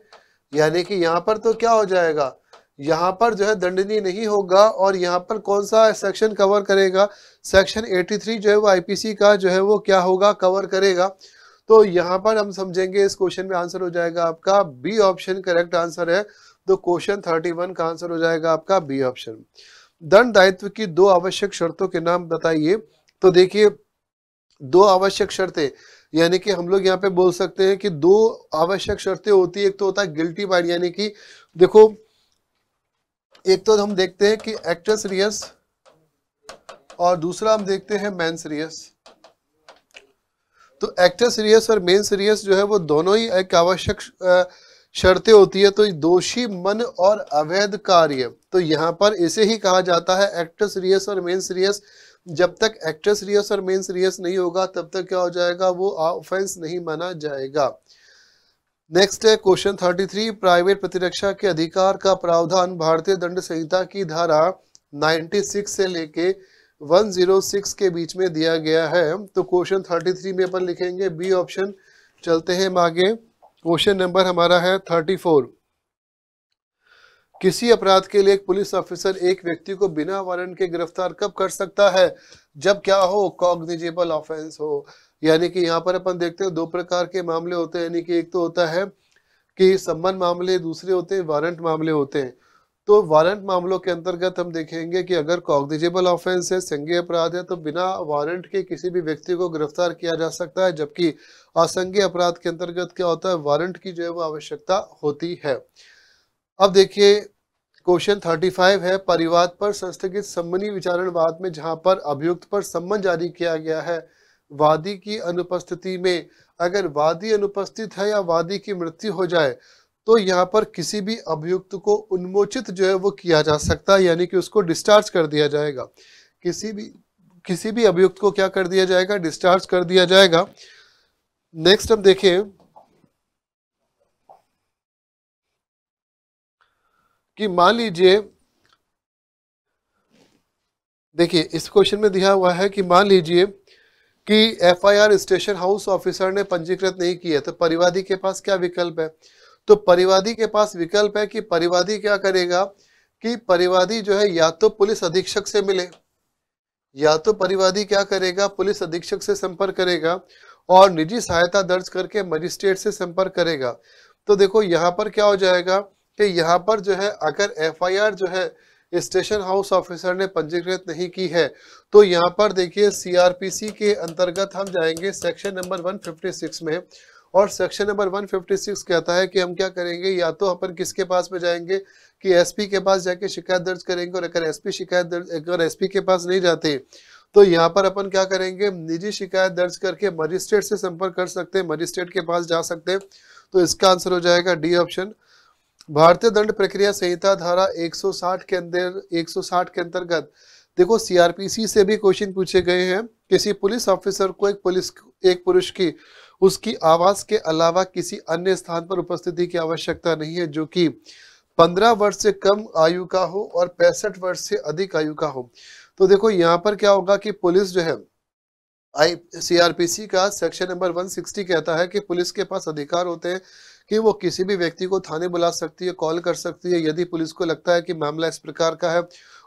यानी कि यहाँ पर तो क्या हो जाएगा यहाँ पर जो है दंडनीय नहीं होगा और यहाँ पर कौन सा सेक्शन कवर करेगा सेक्शन 83 जो है वो आईपीसी का जो है वो क्या होगा कवर करेगा तो यहाँ पर हम समझेंगे इस क्वेश्चन में आंसर हो जाएगा आपका बी ऑप्शन करेक्ट आंसर है तो क्वेश्चन 31 का आंसर हो जाएगा आपका बी ऑप्शन दंड दायित्व की दो आवश्यक शर्तों के नाम बताइए तो देखिए दो आवश्यक शर्तें यानी कि हम लोग यहाँ पे बोल सकते हैं कि दो आवश्यक शर्तें होती है एक तो होता है गिल्टी बाइंड यानी कि देखो एक तो हम देखते हैं कि एक्ट्रेस रियस और दूसरा हम देखते हैं मैन सीरियस तो एक्टर सीरियस और मेन सीरियस जो है वो दोनों ही एक आवश्यक शर्तें होती है तो दोषी मन और अवैध कार्य तो यहाँ पर इसे ही कहा जाता है एक्टर सीरियस और मेन सीरियस जब तक एक्टर सीरियस और मेन सीरियस नहीं होगा तब तक क्या हो जाएगा वो ऑफेंस नहीं माना जाएगा नेक्स्ट है क्वेश्चन 33 प्राइवेट प्रतिरक्षा के अधिकार का प्रावधान भारतीय दंड संहिता की धारा 96 से लेके 106 के बीच में दिया गया है तो क्वेश्चन 33 में अपन लिखेंगे बी ऑप्शन चलते हैं आगे क्वेश्चन नंबर हमारा है 34 किसी अपराध के लिए एक पुलिस ऑफिसर एक व्यक्ति को बिना वारंट के गिरफ्तार कब कर सकता है जब क्या हो कॉग्निजेबल ऑफेंस हो यानी कि यहाँ पर अपन देखते हैं दो प्रकार के मामले होते हैं यानी कि एक तो होता है कि सम्मान मामले दूसरे होते हैं वारंट मामले होते हैं तो वारंट मामलों के अंतर्गत हम देखेंगे कि अगर कॉग्निजेबल ऑफेंस है संज्ञ अपराध है तो बिना वारंट के किसी भी व्यक्ति को गिरफ्तार किया जा सकता है जबकि असंज्ञ अपराध के अंतर्गत क्या होता है वारंट की जो है वो आवश्यकता होती है अब देखिए क्वेश्चन 35 है परिवाद पर संस्थगित सम्मनी विचारण वाद में जहां पर अभियुक्त पर सम्मन जारी किया गया है वादी की अनुपस्थिति में अगर वादी अनुपस्थित है या वादी की मृत्यु हो जाए तो यहाँ पर किसी भी अभियुक्त को उन्मोचित जो है वो किया जा सकता है यानी कि उसको डिस्चार्ज कर दिया जाएगा किसी भी किसी भी अभियुक्त को क्या कर दिया जाएगा डिस्चार्ज कर दिया जाएगा नेक्स्ट हम देखें कि मान लीजिए देखिए इस क्वेश्चन में दिया हुआ है कि मान लीजिए कि एफआईआर स्टेशन हाउस ऑफिसर ने पंजीकृत नहीं किया तो परिवादी के पास क्या विकल्प है तो परिवादी के पास विकल्प है कि परिवादी क्या करेगा कि परिवादी जो है या तो पुलिस अधीक्षक से मिले या तो परिवादी क्या करेगा पुलिस अधीक्षक से संपर्क करेगा और निजी सहायता दर्ज करके मजिस्ट्रेट से संपर्क करेगा तो देखो यहाँ पर क्या हो जाएगा कि यहाँ पर जो है अगर एफआईआर जो है स्टेशन हाउस ऑफिसर ने पंजीकृत नहीं की है तो यहाँ पर देखिए सीआरपीसी के अंतर्गत हम जाएंगे सेक्शन नंबर 156 में और सेक्शन नंबर 156 कहता है कि हम क्या करेंगे या तो अपन किसके पास में जाएंगे कि एसपी के पास जाके शिकायत दर्ज करेंगे और अगर एसपी शिकायत दर्ज अगर एस के पास नहीं जाते तो यहाँ पर अपन क्या करेंगे निजी शिकायत दर्ज करके मजिस्ट्रेट से संपर्क कर सकते हैं मजिस्ट्रेट के पास जा सकते हैं तो इसका आंसर हो जाएगा डी ऑप्शन भारतीय दंड प्रक्रिया संहिता धारा 160 के अंदर 160 के अंतर्गत देखो सीआरपीसी से भी क्वेश्चन पूछे गए हैं किसी पुलिस ऑफिसर को एक पुलिस एक पुरुष की उसकी आवास के अलावा किसी अन्य स्थान पर उपस्थिति की आवश्यकता नहीं है जो कि 15 वर्ष से कम आयु का हो और पैंसठ वर्ष से अधिक आयु का हो तो देखो यहाँ पर क्या होगा कि पुलिस जो है आई सी का सेक्शन नंबर 160 कहता है कि पुलिस के पास अधिकार होते हैं कि वो किसी भी व्यक्ति को थाने बुला सकती है कॉल कर सकती है यदि पुलिस को लगता है कि मामला इस प्रकार का है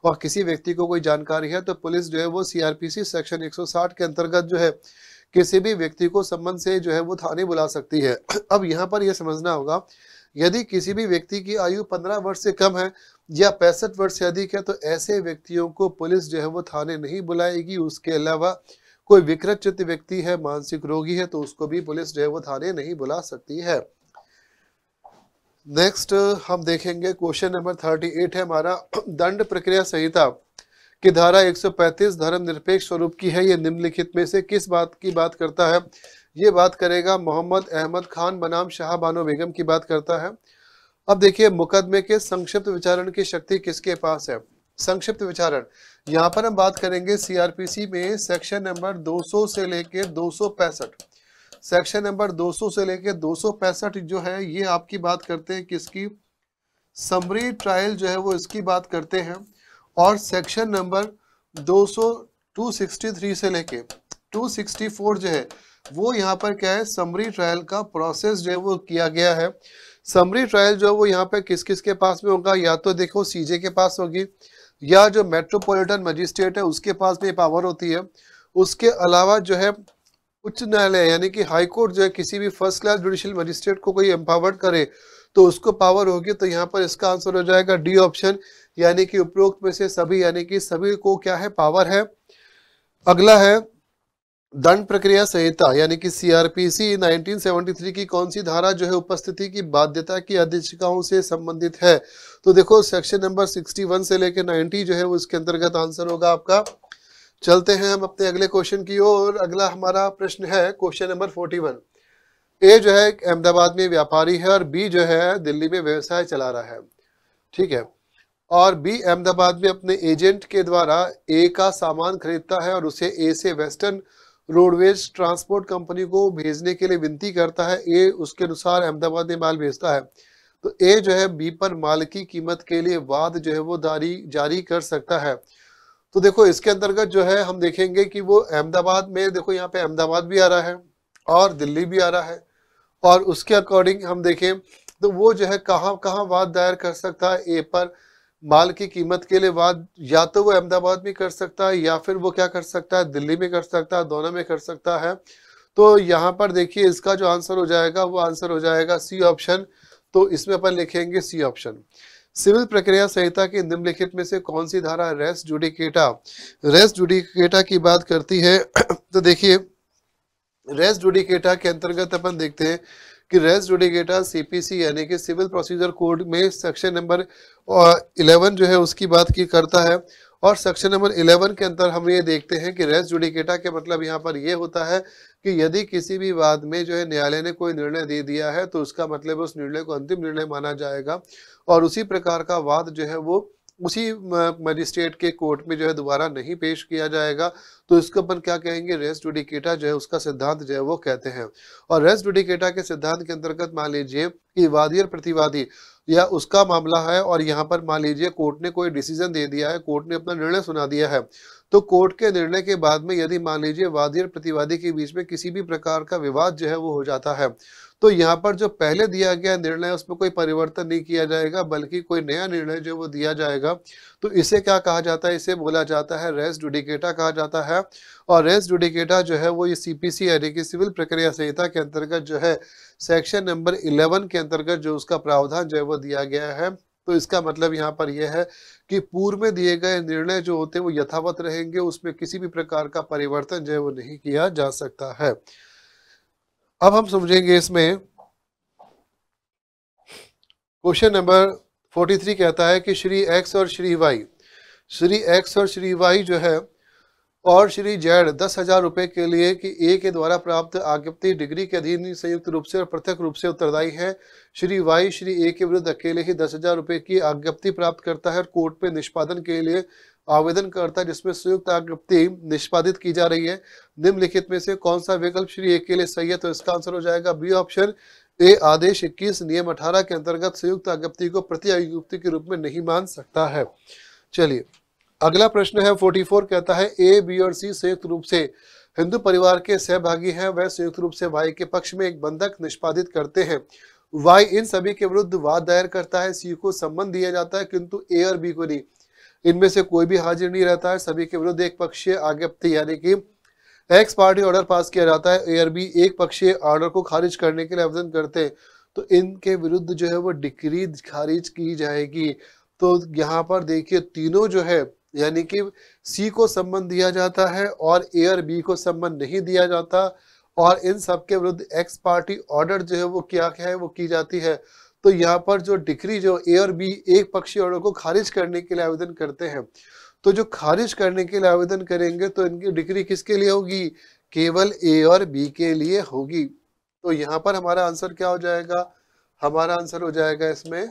और किसी व्यक्ति को कोई जानकारी है तो पुलिस जो है वो सीआरपीसी सेक्शन 160 के अंतर्गत जो है किसी भी व्यक्ति को संबंध से जो है वो थाने बुला सकती है अब यहाँ पर यह समझना होगा यदि किसी भी व्यक्ति की आयु पंद्रह वर्ष से कम है या पैंसठ वर्ष से अधिक है तो ऐसे व्यक्तियों को पुलिस जो है वो थाने नहीं बुलाएगी उसके अलावा कोई विकृत चित्त व्यक्ति है मानसिक रोगी है तो उसको भी पुलिस जो है वो थाने नहीं बुला सकती है नेक्स्ट हम देखेंगे क्वेश्चन नंबर थर्टी एट है हमारा दंड प्रक्रिया संहिता की धारा 135 धर्मनिरपेक्ष स्वरूप की है ये निम्नलिखित में से किस बात की बात करता है ये बात करेगा मोहम्मद अहमद खान बनाम शाह बानो बेगम की बात करता है अब देखिए मुकदमे के संक्षिप्त विचारण की शक्ति किसके पास है संक्षिप्त विचारण यहाँ पर हम बात करेंगे सीआरपीसी में सेक्शन नंबर 200 से लेकर दो सेक्शन नंबर 200 से लेके दो जो है ये आपकी बात करते हैं किसकी समरी ट्रायल जो है वो इसकी बात करते हैं और सेक्शन नंबर 200 263 से लेके 264 जो है वो यहाँ पर क्या है समरी ट्रायल का प्रोसेस जो है वो किया गया है समरी ट्रायल जो है वो यहाँ पर किस किस के पास में होगा या तो देखो सीजे के पास होगी या जो मेट्रोपॉलिटन मजिस्ट्रेट है उसके पास में पावर होती है उसके अलावा जो है उच्च न्यायालय यानी कि हाई कोर्ट जो है किसी भी फर्स्ट क्लास जुडिशियल मजिस्ट्रेट को कोई एम्पावर्ड करे तो उसको पावर होगी तो यहाँ पर इसका आंसर हो जाएगा डी ऑप्शन यानी कि उपरोक्त में से सभी यानी कि सभी को क्या है पावर है अगला है दंड प्रक्रिया संहिता यानी कि सीआरपीसी 1973 की कौन सी धारा जो है उपस्थिति की बाध्यता की अधिशिकाओं से संबंधित है तो देखो सेक्शन नंबर 61 से लेकर 90 जो है उसके अंतर्गत आंसर होगा आपका चलते हैं हम अपने अगले क्वेश्चन की ओर अगला हमारा प्रश्न है question number forty one A जो है अहमदाबाद में व्यापारी है और बी जो है दिल्ली में व्यवसाय चला रहा है ठीक है और बी अहमदाबाद में अपने एजेंट के द्वारा ए का सामान खरीदता है और उसे ए से वेस्टर्न रोडवेज ट्रांसपोर्ट कंपनी को भेजने के लिए विनती करता है ए उसके अनुसार अहमदाबाद में माल भेजता है तो ए जो है बी पर माल की कीमत के लिए वाद जो है वो जारी कर सकता है तो देखो इसके अंतर्गत जो है हम देखेंगे कि वो अहमदाबाद में देखो यहाँ पे अहमदाबाद भी आ रहा है और दिल्ली भी आ रहा है और उसके अकॉर्डिंग हम देखें तो वो जो है कहाँ कहाँ वाद दायर कर सकता है ए पर माल की कीमत के लिए वाद या तो वो अहमदाबाद में कर सकता है या फिर वो क्या कर सकता है दिल्ली में कर सकता है दोनों में कर सकता है तो यहाँ पर देखिए इसका जो आंसर हो जाएगा वो आंसर हो जाएगा सी ऑप्शन तो इसमें अपन लिखेंगे सी ऑप्शन सिविल प्रक्रिया संहिता के निम्नलिखित में से कौन सी धारा रेस जुडिकेटा रेस जुडिकेटा की बात करती है (clears throat) तो देखिए रेस जुडिकेटा के अंतर्गत अपन देखते हैं कि रेस जुडिकेटा सीपीसी यानी कि सिविल प्रोसीजर कोड में सेक्शन नंबर इलेवन जो है उसकी बात की करता है और सेक्शन नंबर इलेवन के अंतर हम ये देखते हैं कि रेस जुडिकेटा के मतलब यहाँ पर यह होता है कि यदि किसी भी वाद में जो है न्यायालय ने कोई निर्णय दे दिया है तो उसका मतलब उस निर्णय को अंतिम निर्णय माना जाएगा और उसी प्रकार का वाद जो है वो उसी मजिस्ट्रेट के कोर्ट में जो है दोबारा नहीं पेश किया जाएगा तो इसको अपन क्या कहेंगे रेस डुडिकेटा जो है उसका सिद्धांत जो है वो कहते हैं और रेस डुडिकेटा के सिद्धांत के अंतर्गत मान लीजिए कि वादी और प्रतिवादी या उसका मामला है और यहाँ पर मान लीजिए कोर्ट ने कोई डिसीजन दे दिया है कोर्ट ने अपना निर्णय सुना दिया है तो कोर्ट के निर्णय के बाद में यदि मान लीजिए वादी और प्रतिवादी के बीच में किसी भी प्रकार का विवाद जो है वो हो जाता है तो यहाँ पर जो पहले दिया गया निर्णय उसमें कोई परिवर्तन नहीं किया जाएगा बल्कि कोई नया निर्णय जो वो दिया जाएगा तो इसे क्या कहा जाता है इसे बोला जाता है रेस जुडिकेटा कहा जाता है और रेस जुडिकेटा जो है वो ये सी यानी कि सिविल प्रक्रिया संहिता के अंतर्गत जो है सेक्शन नंबर 11 के अंतर्गत जो उसका प्रावधान जो है वो दिया गया है तो इसका मतलब यहाँ पर यह है कि पूर्व में दिए गए निर्णय जो होते हैं वो यथावत रहेंगे उसमें किसी भी प्रकार का परिवर्तन जो है वो नहीं किया जा सकता है अब हम समझेंगे इसमें क्वेश्चन नंबर 43 कहता है कि श्री एक्स और श्री वाई श्री एक्स और श्री वाई जो है और श्री जैड दस हजार रुपये के लिए कि ए के द्वारा प्राप्त आज्ञप्ति डिग्री के अधीन संयुक्त रूप से और पृथक रूप से उत्तरदायी है श्री वाई श्री ए के विरुद्ध अकेले ही दस हजार रुपये की आज्ञप्ति प्राप्त करता है और कोर्ट में निष्पादन के लिए आवेदन करता है जिसमें संयुक्त आज्ञप्ति निष्पादित की जा रही है निम्नलिखित में से कौन सा विकल्प श्री ए के लिए सही है तो इसका आंसर हो जाएगा बी ऑप्शन ए आदेश इक्कीस नियम अठारह के अंतर्गत संयुक्त आज्ञप्ति को प्रति आयुक्ति के रूप में नहीं मान सकता है चलिए अगला प्रश्न है 44 कहता है ए बी और सी संयुक्त रूप से हिंदू परिवार के सहभागी हैं वह संयुक्त रूप से वाई के पक्ष में एक बंधक निष्पादित करते हैं वाई इन सभी के विरुद्ध वाद दायर करता है सी को सम्मान दिया जाता है किंतु ए और बी को नहीं इनमें से कोई भी हाजिर नहीं रहता है सभी के विरुद्ध एक पक्षीय आज्ञप्ति यानी कि एक्स पार्टी ऑर्डर पास किया जाता है ए और बी एक पक्षीय ऑर्डर को खारिज करने के लिए आवेदन करते हैं तो इनके विरुद्ध जो है वो डिक्री खारिज की जाएगी तो यहाँ पर देखिए तीनों जो है यानी कि सी को संबंध दिया जाता है और ए और बी को संबंध नहीं दिया जाता और इन सब के विरुद्ध एक्स पार्टी ऑर्डर जो है वो क्या क्या है वो की जाती है तो यहाँ पर जो डिग्री जो ए और बी एक पक्षी ऑर्डर को खारिज करने के लिए आवेदन करते हैं तो जो खारिज करने के लिए आवेदन करेंगे तो इनकी डिग्री किसके लिए होगी केवल ए और बी के लिए होगी तो यहाँ पर हमारा आंसर क्या हो जाएगा हमारा आंसर हो जाएगा इसमें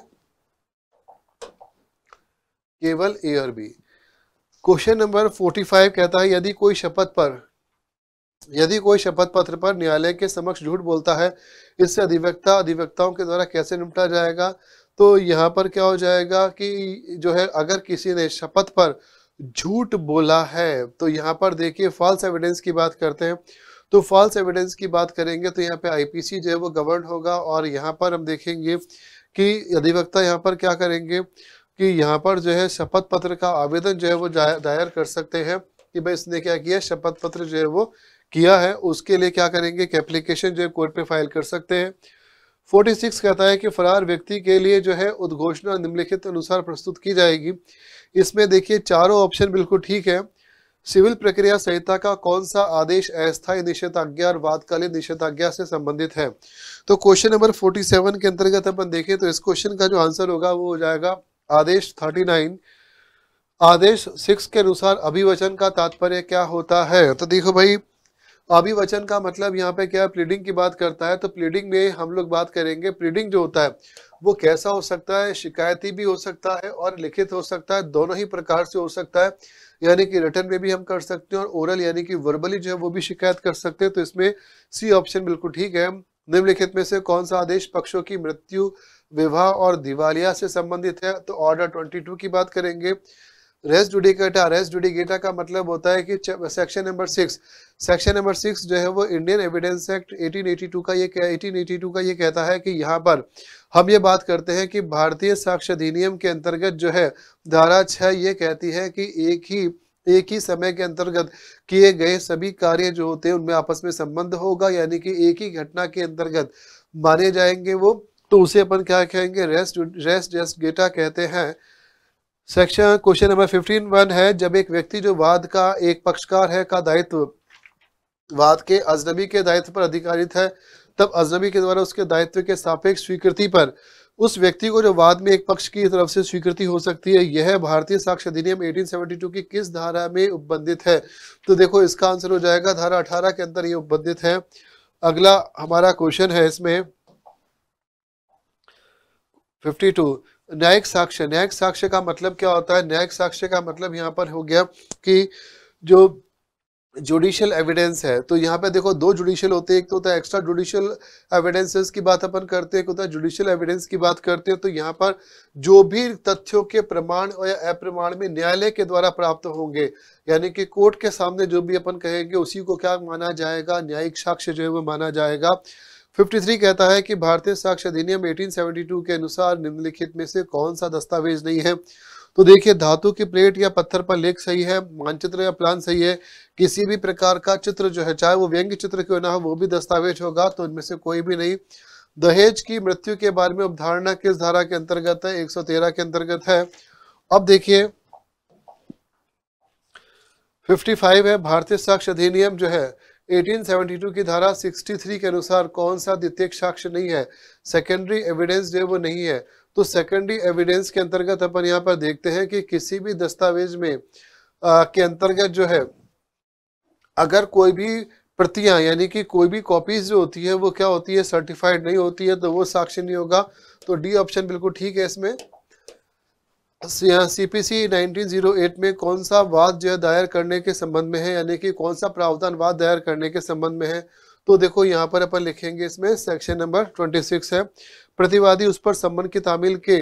केवल ए और बी क्वेश्चन नंबर 45 कहता है यदि कोई शपथ पर यदि कोई शपथ पत्र पर न्यायालय के समक्ष झूठ बोलता है इससे अधिवक्ता अधिवक्ताओं के द्वारा कैसे निपटा जाएगा तो यहाँ पर क्या हो जाएगा कि जो है अगर किसी ने शपथ पर झूठ बोला है तो यहाँ पर देखिए फॉल्स एविडेंस की बात करते हैं तो फॉल्स एविडेंस की बात करेंगे तो यहाँ पे आईपीसी जो है वो गवर्न होगा और यहाँ पर हम देखेंगे कि अधिवक्ता यहाँ पर क्या करेंगे कि यहाँ पर जो है शपथ पत्र का आवेदन जो है वो दायर कर सकते हैं कि भाई इसने क्या किया शपथ पत्र जो है वो किया है उसके लिए क्या करेंगे कि एप्लीकेशन जो है कोर्ट पे फाइल कर सकते हैं 46 कहता है कि फरार व्यक्ति के लिए जो है उद्घोषणा निम्नलिखित अनुसार प्रस्तुत की जाएगी इसमें देखिए चारों ऑप्शन बिल्कुल ठीक है सिविल प्रक्रिया संहिता का कौन सा आदेश अस्थायी निषेधाज्ञा और वादकालीन निषेधाज्ञा से संबंधित है तो क्वेश्चन नंबर 47 के अंतर्गत अपन देखें तो इस क्वेश्चन का जो आंसर होगा वो हो जाएगा आदेश 39 आदेश 6 के अनुसार अभिवचन का तात्पर्य क्या होता है तो देखो भाई अभिवचन का मतलब यहाँ पे क्या है प्लीडिंग की बात करता है तो प्लीडिंग में हम लोग बात करेंगे प्लीडिंग जो होता है वो कैसा हो सकता है शिकायती भी हो सकता है और लिखित हो सकता है दोनों ही प्रकार से हो सकता है यानी कि रिटर्न में भी हम कर सकते हैं और ओरल यानी कि वर्बली जो है वो भी शिकायत कर सकते हैं तो इसमें सी ऑप्शन बिल्कुल ठीक है निम्नलिखित में से कौन सा आदेश पक्षों की मृत्यु विवाह और दिवालिया से संबंधित है तो ऑर्डर 22 की बात करेंगे रेस जुडिकेटा रेस जुडिकेटा का मतलब होता है कि section number six section number six जो है वो इंडियन एविडेंस एक्ट 1882 का ये 1882 का ये कहता है कि यहाँ पर हम ये बात करते हैं कि भारतीय साक्ष्य अधिनियम के अंतर्गत जो है धारा छः ये कहती है कि एक ही एक ही समय के अंतर्गत किए गए सभी कार्य जो होते हैं उनमें आपस में संबंध होगा यानी कि एक ही घटना के अंतर्गत माने जाएंगे वो तो उसे अपन क्या कहेंगे रेस्ट रेस्ट रेस्ट गेटा कहते हैं section question number fifteen one है जब एक व्यक्ति जो वाद का एक पक्षकार है का दायित्व वाद के अजनबी के दायित्व पर अधिकारित है तब अजनबी के द्वारा उसके दायित्व के सापेक्ष स्वीकृति पर उस व्यक्ति को जो वाद में एक पक्ष की तरफ से स्वीकृति हो सकती है यह भारतीय साक्ष्य अधिनियम 1872 की किस धारा में उपबंधित है तो देखो इसका आंसर हो जाएगा धारा 18 के अंदर ये उपबंधित है अगला हमारा क्वेश्चन है इसमें 52 न्यायिक साक्ष्य न्यायिक साक्ष्य का मतलब क्या होता है न्यायिक साक्ष्य का मतलब यहाँ पर हो गया कि जो जुडिशियल एविडेंस है तो यहाँ पे देखो दो जुडिशियल होते हैं एक तो होता है एक्स्ट्रा जुडिशियल एविडेंसेस की बात अपन करते हैं एक होता है जुडिशियल एविडेंस की बात करते हैं तो यहाँ पर जो भी तथ्यों के प्रमाण या अप्रमाण में न्यायालय के द्वारा प्राप्त होंगे यानी कि कोर्ट के सामने जो भी अपन कहेंगे उसी को क्या माना जाएगा न्यायिक साक्ष्य जो है वो माना जाएगा 53 कहता है कि भारतीय साक्ष्य अधिनियम 1872 के अनुसार निम्नलिखित में से कौन सा दस्तावेज नहीं है तो देखिए धातु की प्लेट या पत्थर पर लेख सही है मानचित्र या प्लान सही है किसी भी प्रकार का चित्र जो है चाहे वो व्यंग्य चित्र क्यों ना हो वो भी दस्तावेज होगा तो उनमें से कोई भी नहीं दहेज की मृत्यु के बारे में अवधारणा किस धारा के अंतर्गत है एक के अंतर्गत है अब देखिए 55 है भारतीय साक्ष्य अधिनियम जो है 1872 की धारा 63 के अनुसार कौन सा द्वितीय साक्ष्य नहीं है सेकेंडरी एविडेंस जो है वो नहीं है तो सेकेंडरी एविडेंस के अंतर्गत अपन यहाँ पर देखते हैं कि किसी भी दस्तावेज में आ, के अंतर्गत जो है अगर कोई भी प्रतियां यानी कि कोई भी कॉपीज जो होती है वो क्या होती है सर्टिफाइड नहीं होती है तो वो साक्ष्य नहीं होगा तो डी ऑप्शन बिल्कुल ठीक है इसमें सी जीरो एट में कौन सा वाद जो है दायर करने के संबंध में है यानी कि कौन सा प्रावधान वाद दायर करने के संबंध में है तो देखो यहाँ पर अपन लिखेंगे इसमें सेक्शन नंबर 26 है प्रतिवादी उस पर संबंध की तामील के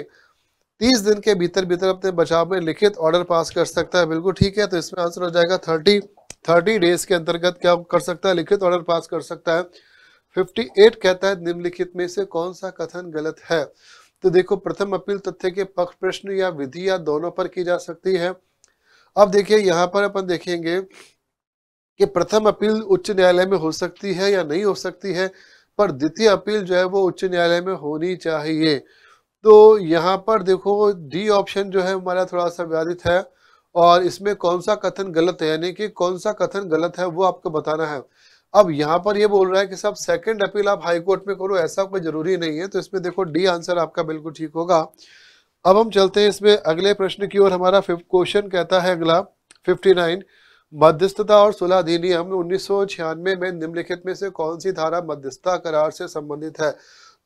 30 दिन के भीतर भीतर अपने बचाव में लिखित ऑर्डर पास कर सकता है बिल्कुल ठीक है तो इसमें आंसर हो जाएगा 30 30 डेज के अंतर्गत क्या कर सकता है लिखित ऑर्डर पास कर सकता है 58 कहता है निम्नलिखित में से कौन सा कथन गलत है तो देखो प्रथम अपील तथ्य के पक्ष प्रश्न या विधि या दोनों पर की जा सकती है अब देखिए यहाँ पर अपन देखेंगे कि प्रथम अपील उच्च न्यायालय में हो सकती है या नहीं हो सकती है पर द्वितीय अपील जो है वो उच्च न्यायालय में होनी चाहिए तो यहाँ पर देखो डी ऑप्शन जो है हमारा थोड़ा सा व्याधित है और इसमें कौन सा कथन गलत है यानी कि कौन सा कथन गलत है वो आपको बताना है अब यहाँ पर ये बोल रहा है कि साहब सेकंड अपील आप हाई कोर्ट में करो ऐसा कोई जरूरी नहीं है तो इसमें देखो डी आंसर आपका बिल्कुल ठीक होगा अब हम चलते हैं इसमें अगले प्रश्न की ओर हमारा फिफ्थ क्वेश्चन कहता है अगला 59 मध्यस्थता और सुलह अधिनियम उन्नीस में निम्नलिखित में से कौन सी धारा मध्यस्थता करार से संबंधित है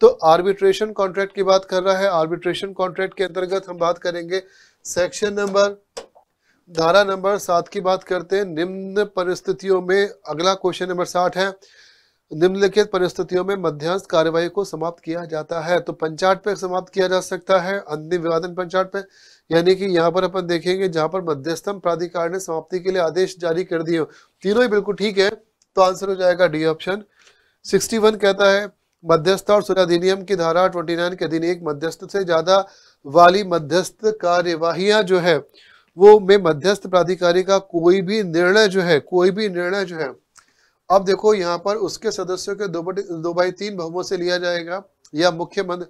तो आर्बिट्रेशन कॉन्ट्रैक्ट की बात कर रहा है आर्बिट्रेशन कॉन्ट्रैक्ट के अंतर्गत हम बात करेंगे सेक्शन नंबर धारा नंबर सात की बात करते हैं निम्न परिस्थितियों में अगला क्वेश्चन नंबर साठ है निम्नलिखित परिस्थितियों में मध्यस्थ कार्यवाही को समाप्त किया जाता है तो पंचायत पे समाप्त किया जा सकता है अंतिम विवादन पंचायत पे यानी कि यहाँ पर अपन देखेंगे जहां पर मध्यस्थम प्राधिकार ने समाप्ति के लिए आदेश जारी कर दिए तीनों ही बिल्कुल ठीक है तो आंसर हो जाएगा डी ऑप्शन सिक्सटी कहता है मध्यस्थ और अधिनियम की धारा ट्वेंटी के अधीन एक मध्यस्थ से ज्यादा वाली मध्यस्थ कार्यवाहियां जो है वो में मध्यस्थ प्राधिकारी का कोई भी निर्णय जो है कोई भी निर्णय जो है अब देखो यहाँ पर उसके सदस्यों के दो बटे दो बाई तीन बहुमत से लिया जाएगा या मुख्य मध्य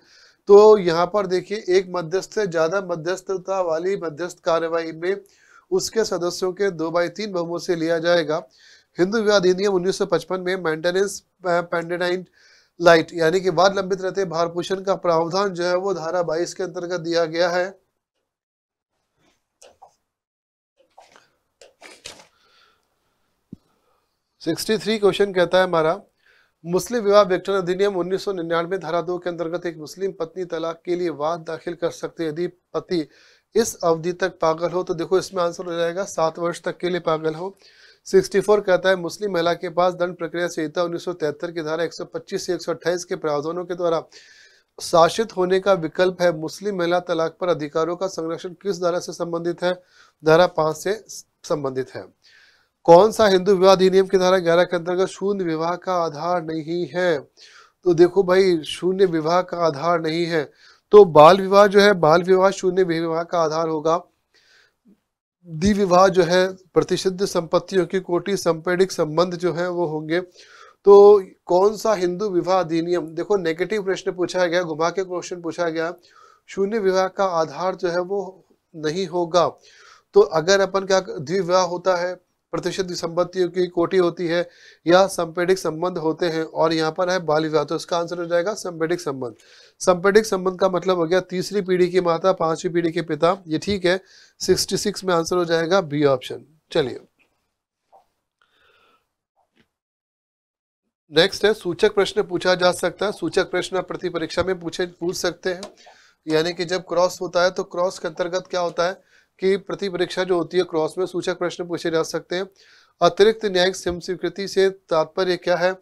तो यहाँ पर देखिए एक मध्यस्थ से ज्यादा मध्यस्थता वाली मध्यस्थ कार्यवाही में उसके सदस्यों के दो बाई तीन बहुमत से लिया जाएगा हिंदू विवाह अधिनियम 1955 में मेंटेनेंस पेंडेनाइट लाइट यानी कि वाद लंबित रहते भारभूषण का प्रावधान जो है वो धारा 22 के अंतर्गत दिया गया है 63 क्वेश्चन कहता है हमारा मुस्लिम विवाह विघटन अधिनियम 1999 धारा दो के अंतर्गत एक मुस्लिम पत्नी तलाक के लिए वाद दाखिल कर सकते यदि पति इस अवधि तक पागल हो तो देखो इसमें आंसर हो जाएगा सात वर्ष तक के लिए पागल हो 64 कहता है मुस्लिम महिला के पास दंड प्रक्रिया संहिता तिहत्तर की धारा 125 से 128 के प्रावधानों के द्वारा शासित होने का विकल्प है मुस्लिम महिला तलाक पर अधिकारों का संरक्षण किस धारा से संबंधित है धारा पाँच से संबंधित है कौन सा हिंदू विवाह अधिनियम की धारा ग्यारह के अंतर्गत शून्य विवाह का आधार नहीं है तो देखो भाई शून्य विवाह का आधार नहीं है तो बाल विवाह जो है बाल विवाह शून्य विवाह का आधार होगा विवाह जो है प्रतिषिध संपत्तियों की कोटि संपैडिक संबंध जो है वो होंगे तो कौन सा हिंदू विवाह अधिनियम देखो नेगेटिव प्रश्न पूछा गया घुमा के क्वेश्चन पूछा गया शून्य विवाह का आधार जो है वो नहीं होगा तो अगर अपन क्या द्विविवाह होता है प्रतिशत संपत्तियों की कोटि होती है या संपेडिक संबंध होते हैं और यहाँ पर है बाल विवाह तो इसका आंसर हो जाएगा संपेडिक संबंध संपेडिक संबंध का मतलब हो गया तीसरी पीढ़ी की माता पांचवी पीढ़ी के पिता ये ठीक है सिक्सटी सिक्स में आंसर हो जाएगा बी ऑप्शन चलिए नेक्स्ट है सूचक प्रश्न पूछा जा सकता है सूचक प्रश्न प्रति परीक्षा में पूछे पूछ सकते हैं यानी कि जब क्रॉस होता है तो क्रॉस के अंतर्गत क्या होता है की प्रति परीक्षा जो होती है क्रॉस में सूचक प्रश्न पूछे जा सकते हैं अतिरिक्त न्यायिक स्वीकृति से तात्पर्य क्या है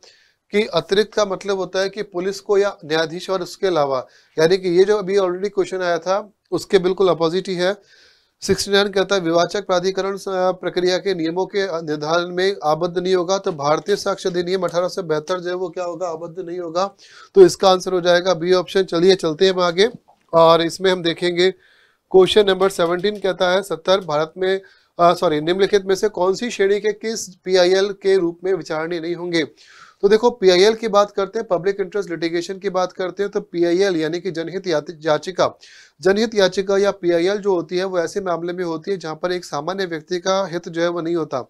कि अतिरिक्त का मतलब होता है कि पुलिस को या न्यायाधीश और उसके अलावा यानी कि ये जो अभी ऑलरेडी क्वेश्चन आया था उसके बिल्कुल अपोजिट ही है सिक्सटी नाइन कहता है विवाचक प्राधिकरण प्रक्रिया के नियमों के निर्धारण में आबद्ध नहीं होगा तो भारतीय साक्ष्य अधिनियम अठारह सौ बेहतर जो है वो क्या होगा आबद्ध नहीं होगा तो इसका आंसर हो जाएगा बी ऑप्शन चलिए चलते हैं हम आगे और इसमें हम देखेंगे क्वेश्चन नंबर सेवनटीन कहता है सत्तर भारत में सॉरी निम्नलिखित में से कौन सी श्रेणी के किस पीआईएल के रूप में विचारणी नहीं होंगे तो देखो पीआईएल की बात करते हैं पब्लिक इंटरेस्ट लिटिगेशन की बात करते हैं तो पीआईएल यानी कि जनहित याचिका जनहित याचिका या पीआईएल जो होती है वो ऐसे मामले में होती है जहां पर एक सामान्य व्यक्ति का हित जो है वो नहीं होता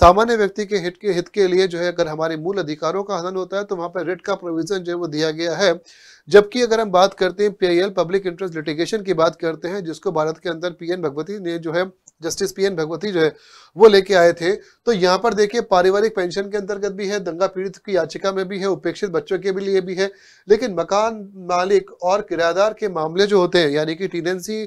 सामान्य व्यक्ति के हित के हित के लिए जो है अगर हमारे मूल अधिकारों का हनन होता है तो वहां पर रिट का प्रोविजन जो है वो दिया गया है जबकि अगर हम बात करते हैं पी पब्लिक इंटरेस्ट लिटिगेशन की बात करते हैं जिसको भारत के अंदर पी भगवती ने जो है जस्टिस पीएन भगवती जो है वो लेके आए थे तो यहाँ पर देखिए पारिवारिक पेंशन के अंतर्गत भी है दंगा पीड़ित की याचिका में भी है उपेक्षित बच्चों के भी लिए भी है लेकिन मकान मालिक और किरायादार के मामले जो होते हैं यानी कि टीनेंसी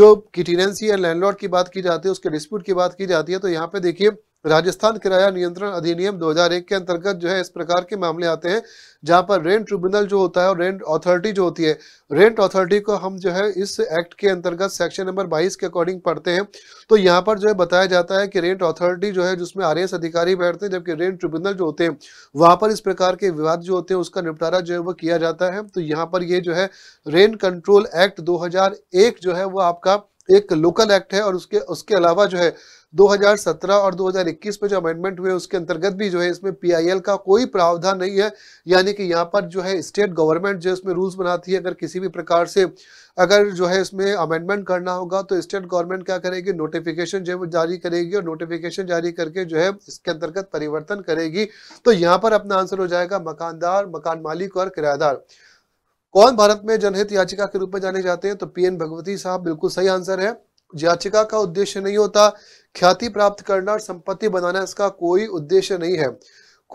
जो की टीनेंसी या लैंडलॉर्ड की बात की जाती है उसके डिस्प्यूट की बात की जाती है तो यहाँ पे देखिए राजस्थान किराया नियंत्रण अधिनियम 2001 के अंतर्गत जो है इस प्रकार के मामले आते हैं जहां पर रेंट ट्रिब्यूनल जो होता है और रेंट अथॉरिटी जो होती है रेंट अथॉरिटी को हम जो है इस एक्ट के अंतर्गत सेक्शन नंबर 22 के अकॉर्डिंग पढ़ते हैं तो यहाँ पर जो है बताया जाता है कि रेंट अथॉरिटी जो है जिसमें आर अधिकारी बैठते हैं जबकि रेंट ट्रिब्यूनल जो होते हैं वहाँ पर इस प्रकार के विवाद जो होते हैं उसका निपटारा जो है वो किया जाता है तो यहाँ पर ये जो है रेंट कंट्रोल एक्ट दो जो है वो आपका एक लोकल एक्ट है और उसके उसके अलावा जो है 2017 और 2021 में जो अमेंडमेंट हुए उसके अंतर्गत भी जो है इसमें पीआईएल का कोई प्रावधान नहीं है यानी कि यहाँ पर जो है स्टेट गवर्नमेंट जो इसमें रूल्स बनाती है अगर किसी भी प्रकार से अगर जो है इसमें अमेंडमेंट करना होगा तो स्टेट गवर्नमेंट क्या करेगी नोटिफिकेशन जो जारी करेगी और नोटिफिकेशन जारी करके जो है इसके अंतर्गत परिवर्तन करेगी तो यहाँ पर अपना आंसर हो जाएगा मकानदार मकान मालिक और किराएदार कौन भारत में जनहित याचिका के रूप में जाने जाते हैं तो पी एन भगवती साहब बिल्कुल सही आंसर है याचिका का उद्देश्य नहीं होता ख्याति प्राप्त करना और संपत्ति बनाना इसका कोई उद्देश्य नहीं है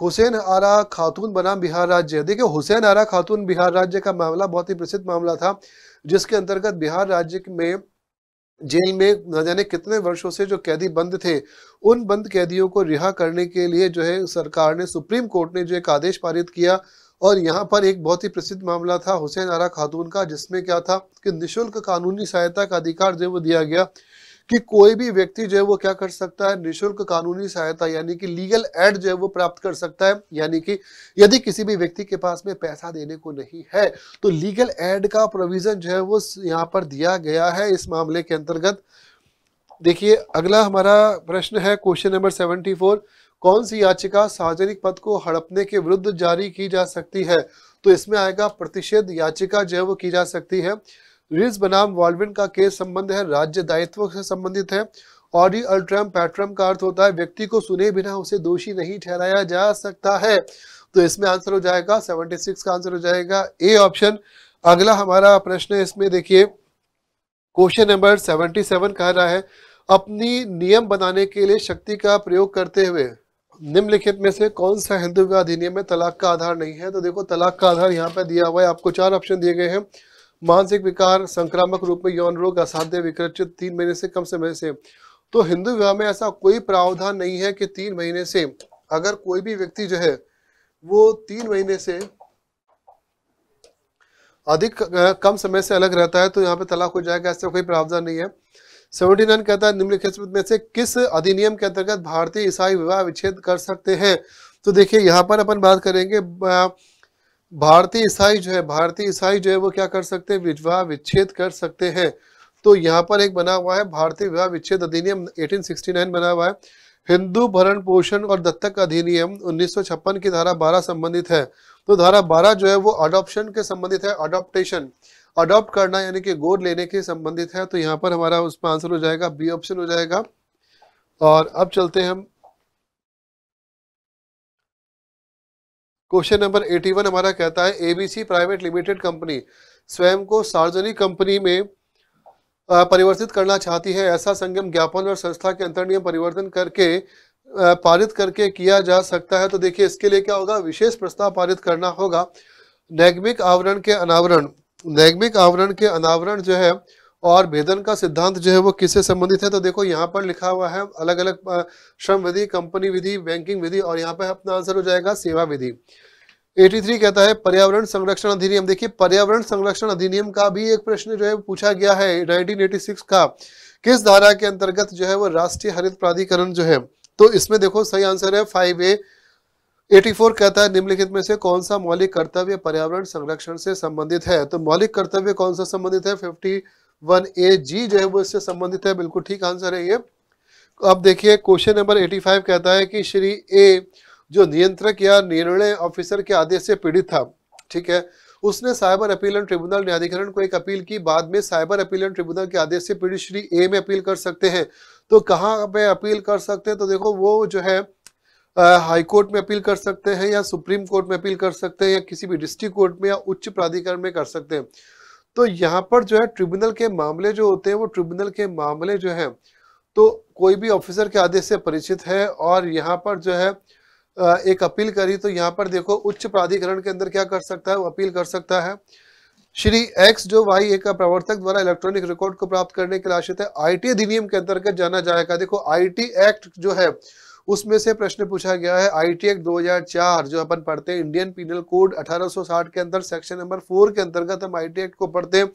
हुसैन आरा खातून बनाम बिहार राज्य देखिए हुसैन आरा खातून बिहार राज्य का मामला बहुत ही प्रसिद्ध मामला था जिसके अंतर्गत बिहार राज्य में जेल में न जाने कितने वर्षों से जो कैदी बंद थे उन बंद कैदियों को रिहा करने के लिए जो है सरकार ने सुप्रीम कोर्ट ने जो एक आदेश पारित किया और यहाँ पर एक बहुत ही प्रसिद्ध मामला था हुसैन आरा खातून का जिसमें क्या था कि निःशुल्क कानूनी सहायता का अधिकार जो वो दिया गया कि कोई भी व्यक्ति जो है वो क्या कर सकता है निशुल्क कानूनी सहायता यानी कि लीगल एड जो है वो प्राप्त कर सकता है यानी कि यदि किसी भी व्यक्ति के पास में पैसा देने को नहीं है तो लीगल एड का प्रोविजन जो है वो यहाँ पर दिया गया है इस मामले के अंतर्गत देखिए अगला हमारा प्रश्न है क्वेश्चन नंबर सेवेंटी फोर कौन सी याचिका सार्वजनिक पद को हड़पने के विरुद्ध जारी की जा सकती है तो इसमें आएगा प्रतिषेध याचिका जो है वो की जा सकती है रिज बनाम वॉल्विन का केस संबंध है राज्य दायित्व से संबंधित है और ये अल्ट्रम पैट्रम का अर्थ होता है व्यक्ति को सुने बिना उसे दोषी नहीं ठहराया जा सकता है तो इसमें आंसर हो जाएगा 76 का आंसर हो जाएगा ए ऑप्शन अगला हमारा प्रश्न इसमें देखिए क्वेश्चन नंबर 77 कह रहा है अपनी नियम बनाने के लिए शक्ति का प्रयोग करते हुए निम्नलिखित में से कौन सा हिंदू विवाह अधिनियम में तलाक का आधार नहीं है तो देखो तलाक का आधार यहाँ पर दिया हुआ है आपको चार ऑप्शन दिए गए हैं मानसिक विकार संक्रामक रूप में यौन रोग असाध्य विकृत तीन महीने से कम समय से तो हिंदू विवाह में ऐसा कोई प्रावधान नहीं है कि तीन महीने से अगर कोई भी व्यक्ति जो है वो तीन महीने से अधिक कम समय से अलग रहता है तो यहाँ पे तलाक हो जाएगा ऐसा कोई प्रावधान नहीं है सेवेंटी नाइन कहता है निम्नलिखित में से किस अधिनियम के अंतर्गत भारतीय ईसाई विवाह विच्छेद कर सकते हैं तो देखिए यहाँ पर अपन बात करेंगे भारतीय ईसाई जो है भारतीय ईसाई जो है वो क्या कर सकते हैं विवाह विच्छेद कर सकते हैं तो यहाँ पर एक बना हुआ है भारतीय विवाह विच्छेद अधिनियम 1869 बना हुआ है हिंदू भरण पोषण और दत्तक अधिनियम 1956 की धारा 12 संबंधित है तो धारा 12 जो है वो अडॉप्शन के संबंधित है अडॉप्टेशन अडॉप्ट करना यानी कि गोद लेने के संबंधित है तो यहाँ पर हमारा उसमें आंसर हो जाएगा बी ऑप्शन हो जाएगा और अब चलते हैं हम क्वेश्चन नंबर 81 हमारा कहता है एबीसी प्राइवेट लिमिटेड कंपनी स्वयं को सार्वजनिक कंपनी में परिवर्तित करना चाहती है ऐसा संगम ज्ञापन और संस्था के अंतर्नियम परिवर्तन करके पारित करके किया जा सकता है तो देखिए इसके लिए क्या होगा विशेष प्रस्ताव पारित करना होगा नैगमिक आवरण के अनावरण नैग्मिक आवरण के अनावरण जो है और भेदन का सिद्धांत जो है वो किससे संबंधित है तो देखो यहाँ पर लिखा हुआ है अलग अलग श्रम विधि कंपनी विधि बैंकिंग विधि और यहाँ पर अपना आंसर हो जाएगा सेवा विधि 83 कहता है पर्यावरण संरक्षण अधिनियम देखिए पर्यावरण संरक्षण अधिनियम का भी एक प्रश्न जो है पूछा गया है 1986 का किस धारा के अंतर्गत जो है वो राष्ट्रीय हरित प्राधिकरण जो है तो इसमें देखो सही आंसर है फाइव ए 84 कहता है निम्नलिखित में से कौन सा मौलिक कर्तव्य पर्यावरण संरक्षण से संबंधित है तो मौलिक कर्तव्य कौन सा संबंधित है 51 ए जी जो है वो इससे संबंधित है बिल्कुल ठीक आंसर है ये अब देखिए क्वेश्चन नंबर 85 कहता है कि श्री ए जो नियंत्रक या निर्णय ऑफिसर के आदेश से पीड़ित था ठीक है उसने साइबर अपील एंड ट्रिब्यूनल न्यायाधिकरण को एक अपील की बाद में साइबर अपील एंड ट्रिब्यूनल के आदेश से पीड़ित श्री ए में अपील कर सकते हैं तो कहाँ पे अपील कर सकते हैं तो देखो वो जो है हाई कोर्ट में अपील कर सकते हैं या सुप्रीम कोर्ट में अपील कर सकते हैं या किसी भी डिस्ट्रिक्ट कोर्ट में या उच्च प्राधिकरण में कर सकते हैं तो यहाँ पर जो है ट्रिब्यूनल के मामले जो होते हैं वो ट्रिब्यूनल के मामले जो हैं तो कोई भी ऑफिसर के आदेश से परिचित है और यहाँ पर जो है एक अपील करी तो यहाँ पर देखो उच्च प्राधिकरण के अंदर क्या कर सकता है वो अपील कर सकता है श्री एक्स जो वाई एक प्रवर्तक द्वारा इलेक्ट्रॉनिक रिकॉर्ड को प्राप्त करने के लिए आश्रित है आईटी अधिनियम के अंतर्गत जाना जाएगा देखो आईटी एक्ट जो है उसमें से प्रश्न पूछा गया है आई टी एक्ट दो जो अपन पढ़ते हैं इंडियन पीनल कोड 1860 के अंदर सेक्शन नंबर फोर के अंतर्गत हम आई टी एक्ट को पढ़ते हैं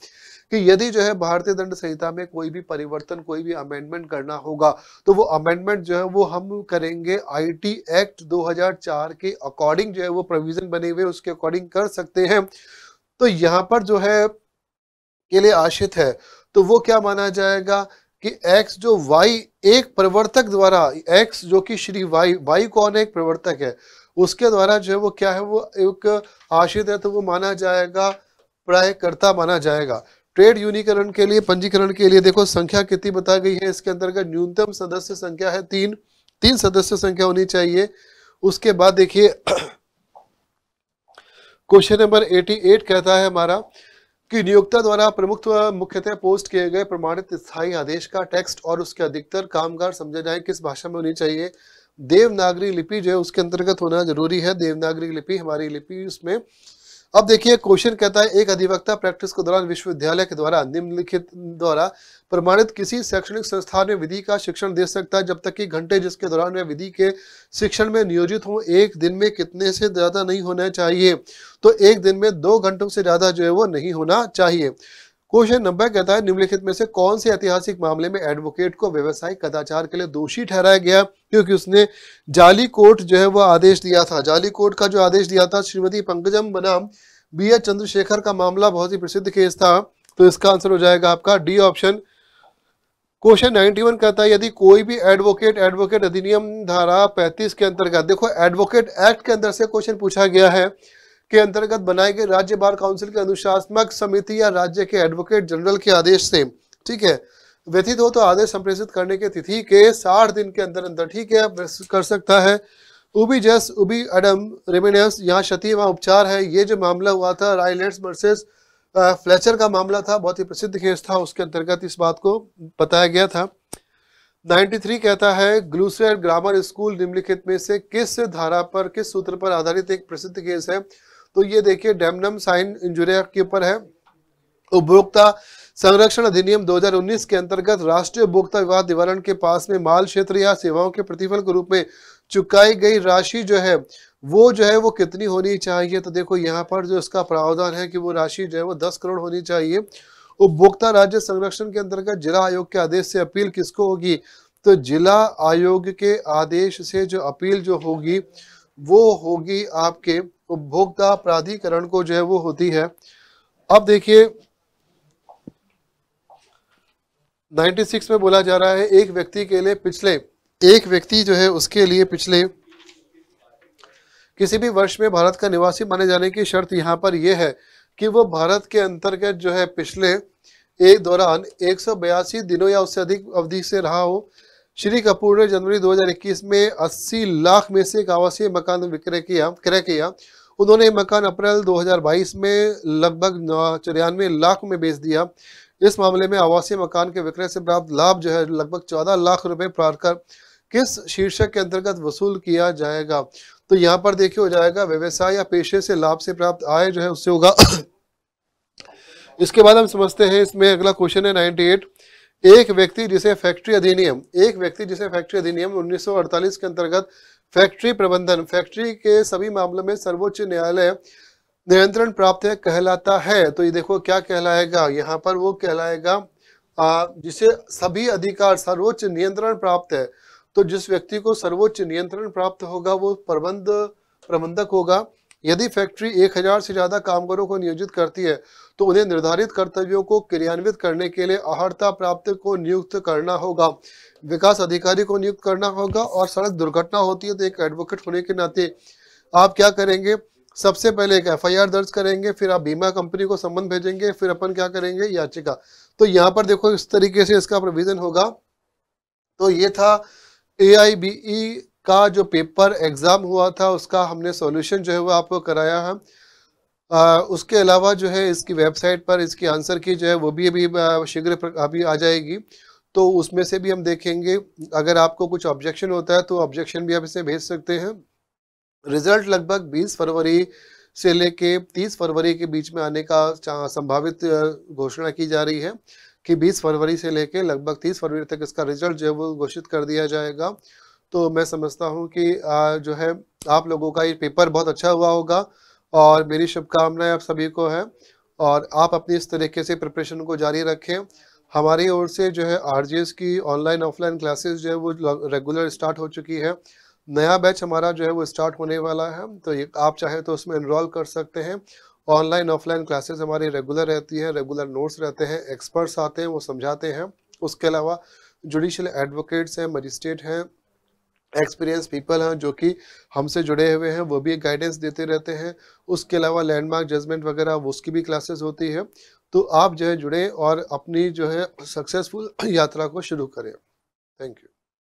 कि यदि जो है भारतीय दंड संहिता में कोई भी परिवर्तन कोई भी अमेंडमेंट करना होगा तो वो अमेंडमेंट जो है वो हम करेंगे आईटी एक्ट 2004 के अकॉर्डिंग जो है वो प्रोविजन बने हुए उसके अकॉर्डिंग कर सकते हैं तो यहाँ पर जो है के लिए आश्रित है तो वो क्या माना जाएगा कि एक्स जो वाई एक प्रवर्तक द्वारा एक्स जो कि श्री वाई वाई कौन है एक प्रवर्तक है उसके द्वारा जो है वो क्या है वो एक आश्रित है तो वो माना जाएगा प्रायकर्ता माना जाएगा ट्रेड यूनिकरण के लिए पंजीकरण के लिए देखो संख्या कितनी बताई गई है इसके अंतर्गत न्यूनतम सदस्य संख्या है तीन तीन सदस्य संख्या होनी चाहिए उसके बाद देखिए (clears throat) क्वेश्चन नंबर 88 कहता है हमारा कि नियोक्ता द्वारा प्रमुख मुख्यतः पोस्ट किए गए प्रमाणित स्थायी आदेश का टेक्स्ट और उसके अधिकतर कामगार समझे जाए किस भाषा में होनी चाहिए देवनागरी लिपि जो है उसके अंतर्गत होना जरूरी है देवनागरी लिपि हमारी लिपि उसमें अब देखिए क्वेश्चन कहता है एक अधिवक्ता प्रैक्टिस के दौरान विश्वविद्यालय के द्वारा निम्नलिखित द्वारा प्रमाणित किसी शैक्षणिक संस्थान में विधि का शिक्षण दे सकता है जब तक कि घंटे जिसके दौरान वह विधि के शिक्षण में नियोजित हो एक दिन में कितने से ज़्यादा नहीं होना चाहिए तो एक दिन में दो घंटों से ज़्यादा जो है वो नहीं होना चाहिए क्वेश्चन नंबर कहता है निम्नलिखित में से कौन से ऐतिहासिक मामले में एडवोकेट को व्यवसायिक कदाचार के लिए दोषी ठहराया गया क्योंकि उसने जाली कोर्ट जो है वह आदेश दिया था जाली कोर्ट का जो आदेश दिया था श्रीमती पंकजम बनाम बी एच चंद्रशेखर का मामला बहुत ही प्रसिद्ध केस था तो इसका आंसर हो जाएगा आपका डी ऑप्शन क्वेश्चन 91 कहता है यदि कोई भी एडवोकेट एडवोकेट अधिनियम धारा 35 के अंतर्गत देखो एडवोकेट एक्ट के अंदर से क्वेश्चन पूछा गया है के अंतर्गत बनाए गए राज्य बार काउंसिल के अनुशासनात्मक समिति या राज्य के एडवोकेट जनरल के आदेश से ठीक है व्यथित हो तो आदेश संप्रेषित करने के तिथि के साठ दिन के अंदर अंदर ठीक है कर सकता है उबी जस उबी एडम रेमिनेस यहाँ क्षति वहाँ उपचार है ये जो मामला हुआ था रायलेट्स वर्सेस फ्लेचर का मामला था बहुत ही प्रसिद्ध केस था उसके अंतर्गत इस बात को बताया गया था 93 कहता है ग्लूसर ग्रामर स्कूल निम्नलिखित में से किस धारा पर किस सूत्र पर आधारित एक प्रसिद्ध केस है तो ये देखिए डेमनम साइन एक्ट के ऊपर है उपभोक्ता संरक्षण अधिनियम 2019 के अंतर्गत राष्ट्रीय उपभोक्ता विवाद निवारण के पास में माल क्षेत्र या सेवाओं के प्रतिफल के रूप में चुकाई गई राशि जो है वो जो है वो कितनी होनी चाहिए तो देखो यहाँ पर जो इसका प्रावधान है कि वो राशि जो है वो दस करोड़ होनी चाहिए उपभोक्ता राज्य संरक्षण के अंतर्गत जिला आयोग के आदेश से अपील किसको होगी तो जिला आयोग के आदेश से जो अपील जो होगी वो होगी आपके उपभोक्ता तो प्राधिकरण को जो है वो होती है अब देखिए 96 में बोला जा रहा है एक व्यक्ति के लिए पिछले एक व्यक्ति जो है उसके लिए पिछले किसी भी वर्ष में भारत का निवासी माने जाने की शर्त यहाँ पर यह है कि वो भारत के अंतर्गत जो है पिछले एक दौरान एक दिनों या उससे अधिक अवधि से रहा हो श्री कपूर ने जनवरी 2021 में 80 लाख में से एक आवासीय मकान विक्रय किया क्रय किया उन्होंने मकान अप्रैल 2022 में लगभग चौरानवे लाख में बेच दिया इस मामले में आवासीय मकान के विक्रय से प्राप्त लाभ जो है लगभग चौदह लाख रुपए कर किस शीर्षक के अंतर्गत वसूल किया जाएगा तो यहाँ पर देखिए हो जाएगा व्यवसाय या पेशे से लाभ से प्राप्त आय जो है उससे होगा इसके बाद हम समझते हैं इसमें अगला क्वेश्चन है नाइनटी एट एक व्यक्ति जिसे फैक्ट्री अधिनियम एक व्यक्ति जिसे फैक्ट्री अधिनियम 1948 के अंतर्गत फैक्ट्री प्रबंधन फैक्ट्री के सभी मामलों में सर्वोच्च न्यायालय नियंत्रण प्राप्त है कहलाता है तो ये देखो क्या कहलाएगा यहाँ पर वो कहलाएगा जिसे सभी अधिकार सर्वोच्च नियंत्रण प्राप्त है तो जिस व्यक्ति को सर्वोच्च नियंत्रण प्राप्त होगा वो प्रबंध प्रबंधक होगा यदि फैक्ट्री एक हजार से ज़्यादा कामगारों को नियोजित करती है तो उन्हें निर्धारित कर्तव्यों को क्रियान्वित करने के लिए अहर्ता प्राप्त को नियुक्त करना होगा विकास अधिकारी को नियुक्त करना होगा और सड़क दुर्घटना होती है तो एक एडवोकेट होने के नाते आप क्या करेंगे सबसे पहले एक एफआईआर दर्ज करेंगे फिर आप बीमा कंपनी को संबंध भेजेंगे फिर अपन क्या करेंगे याचिका तो यहाँ पर देखो इस तरीके से इसका प्रोविजन होगा तो ये था ए आई बी ई का जो पेपर एग्ज़ाम हुआ था उसका हमने सॉल्यूशन जो है वो आपको कराया है आ, उसके अलावा जो है इसकी वेबसाइट पर इसकी आंसर की जो है वो भी अभी शीघ्र अभी आ जाएगी तो उसमें से भी हम देखेंगे अगर आपको कुछ ऑब्जेक्शन होता है तो ऑब्जेक्शन भी आप इसे भेज सकते हैं रिज़ल्ट लगभग 20 फरवरी से लेके 30 फरवरी के बीच में आने का संभावित घोषणा की जा रही है कि 20 फरवरी से लेके लगभग 30 फरवरी तक इसका रिज़ल्ट जो है वो घोषित कर दिया जाएगा तो मैं समझता हूँ कि जो है आप लोगों का ये पेपर बहुत अच्छा हुआ होगा और मेरी शुभकामनाएं आप सभी को है और आप अपनी इस तरीके से प्रिपरेशन को जारी रखें हमारी ओर से जो है आर की ऑनलाइन ऑफलाइन क्लासेस जो है वो रेगुलर स्टार्ट हो चुकी है नया बैच हमारा जो है वो स्टार्ट होने वाला है तो ये आप चाहे तो उसमें इनरोल कर सकते हैं ऑनलाइन ऑफलाइन क्लासेस हमारी रेगुलर रहती है रेगुलर नोट्स रहते हैं एक्सपर्ट्स आते हैं वो समझाते हैं उसके अलावा जुडिशल एडवोकेट्स हैं मजिस्ट्रेट हैं एक्सपीरियंस पीपल हैं जो कि हमसे जुड़े हुए हैं वो भी गाइडेंस देते रहते हैं उसके अलावा लैंडमार्क जजमेंट वगैरह उसकी भी क्लासेस होती है तो आप जो है जुड़े और अपनी जो है सक्सेसफुल यात्रा को शुरू करें थैंक यू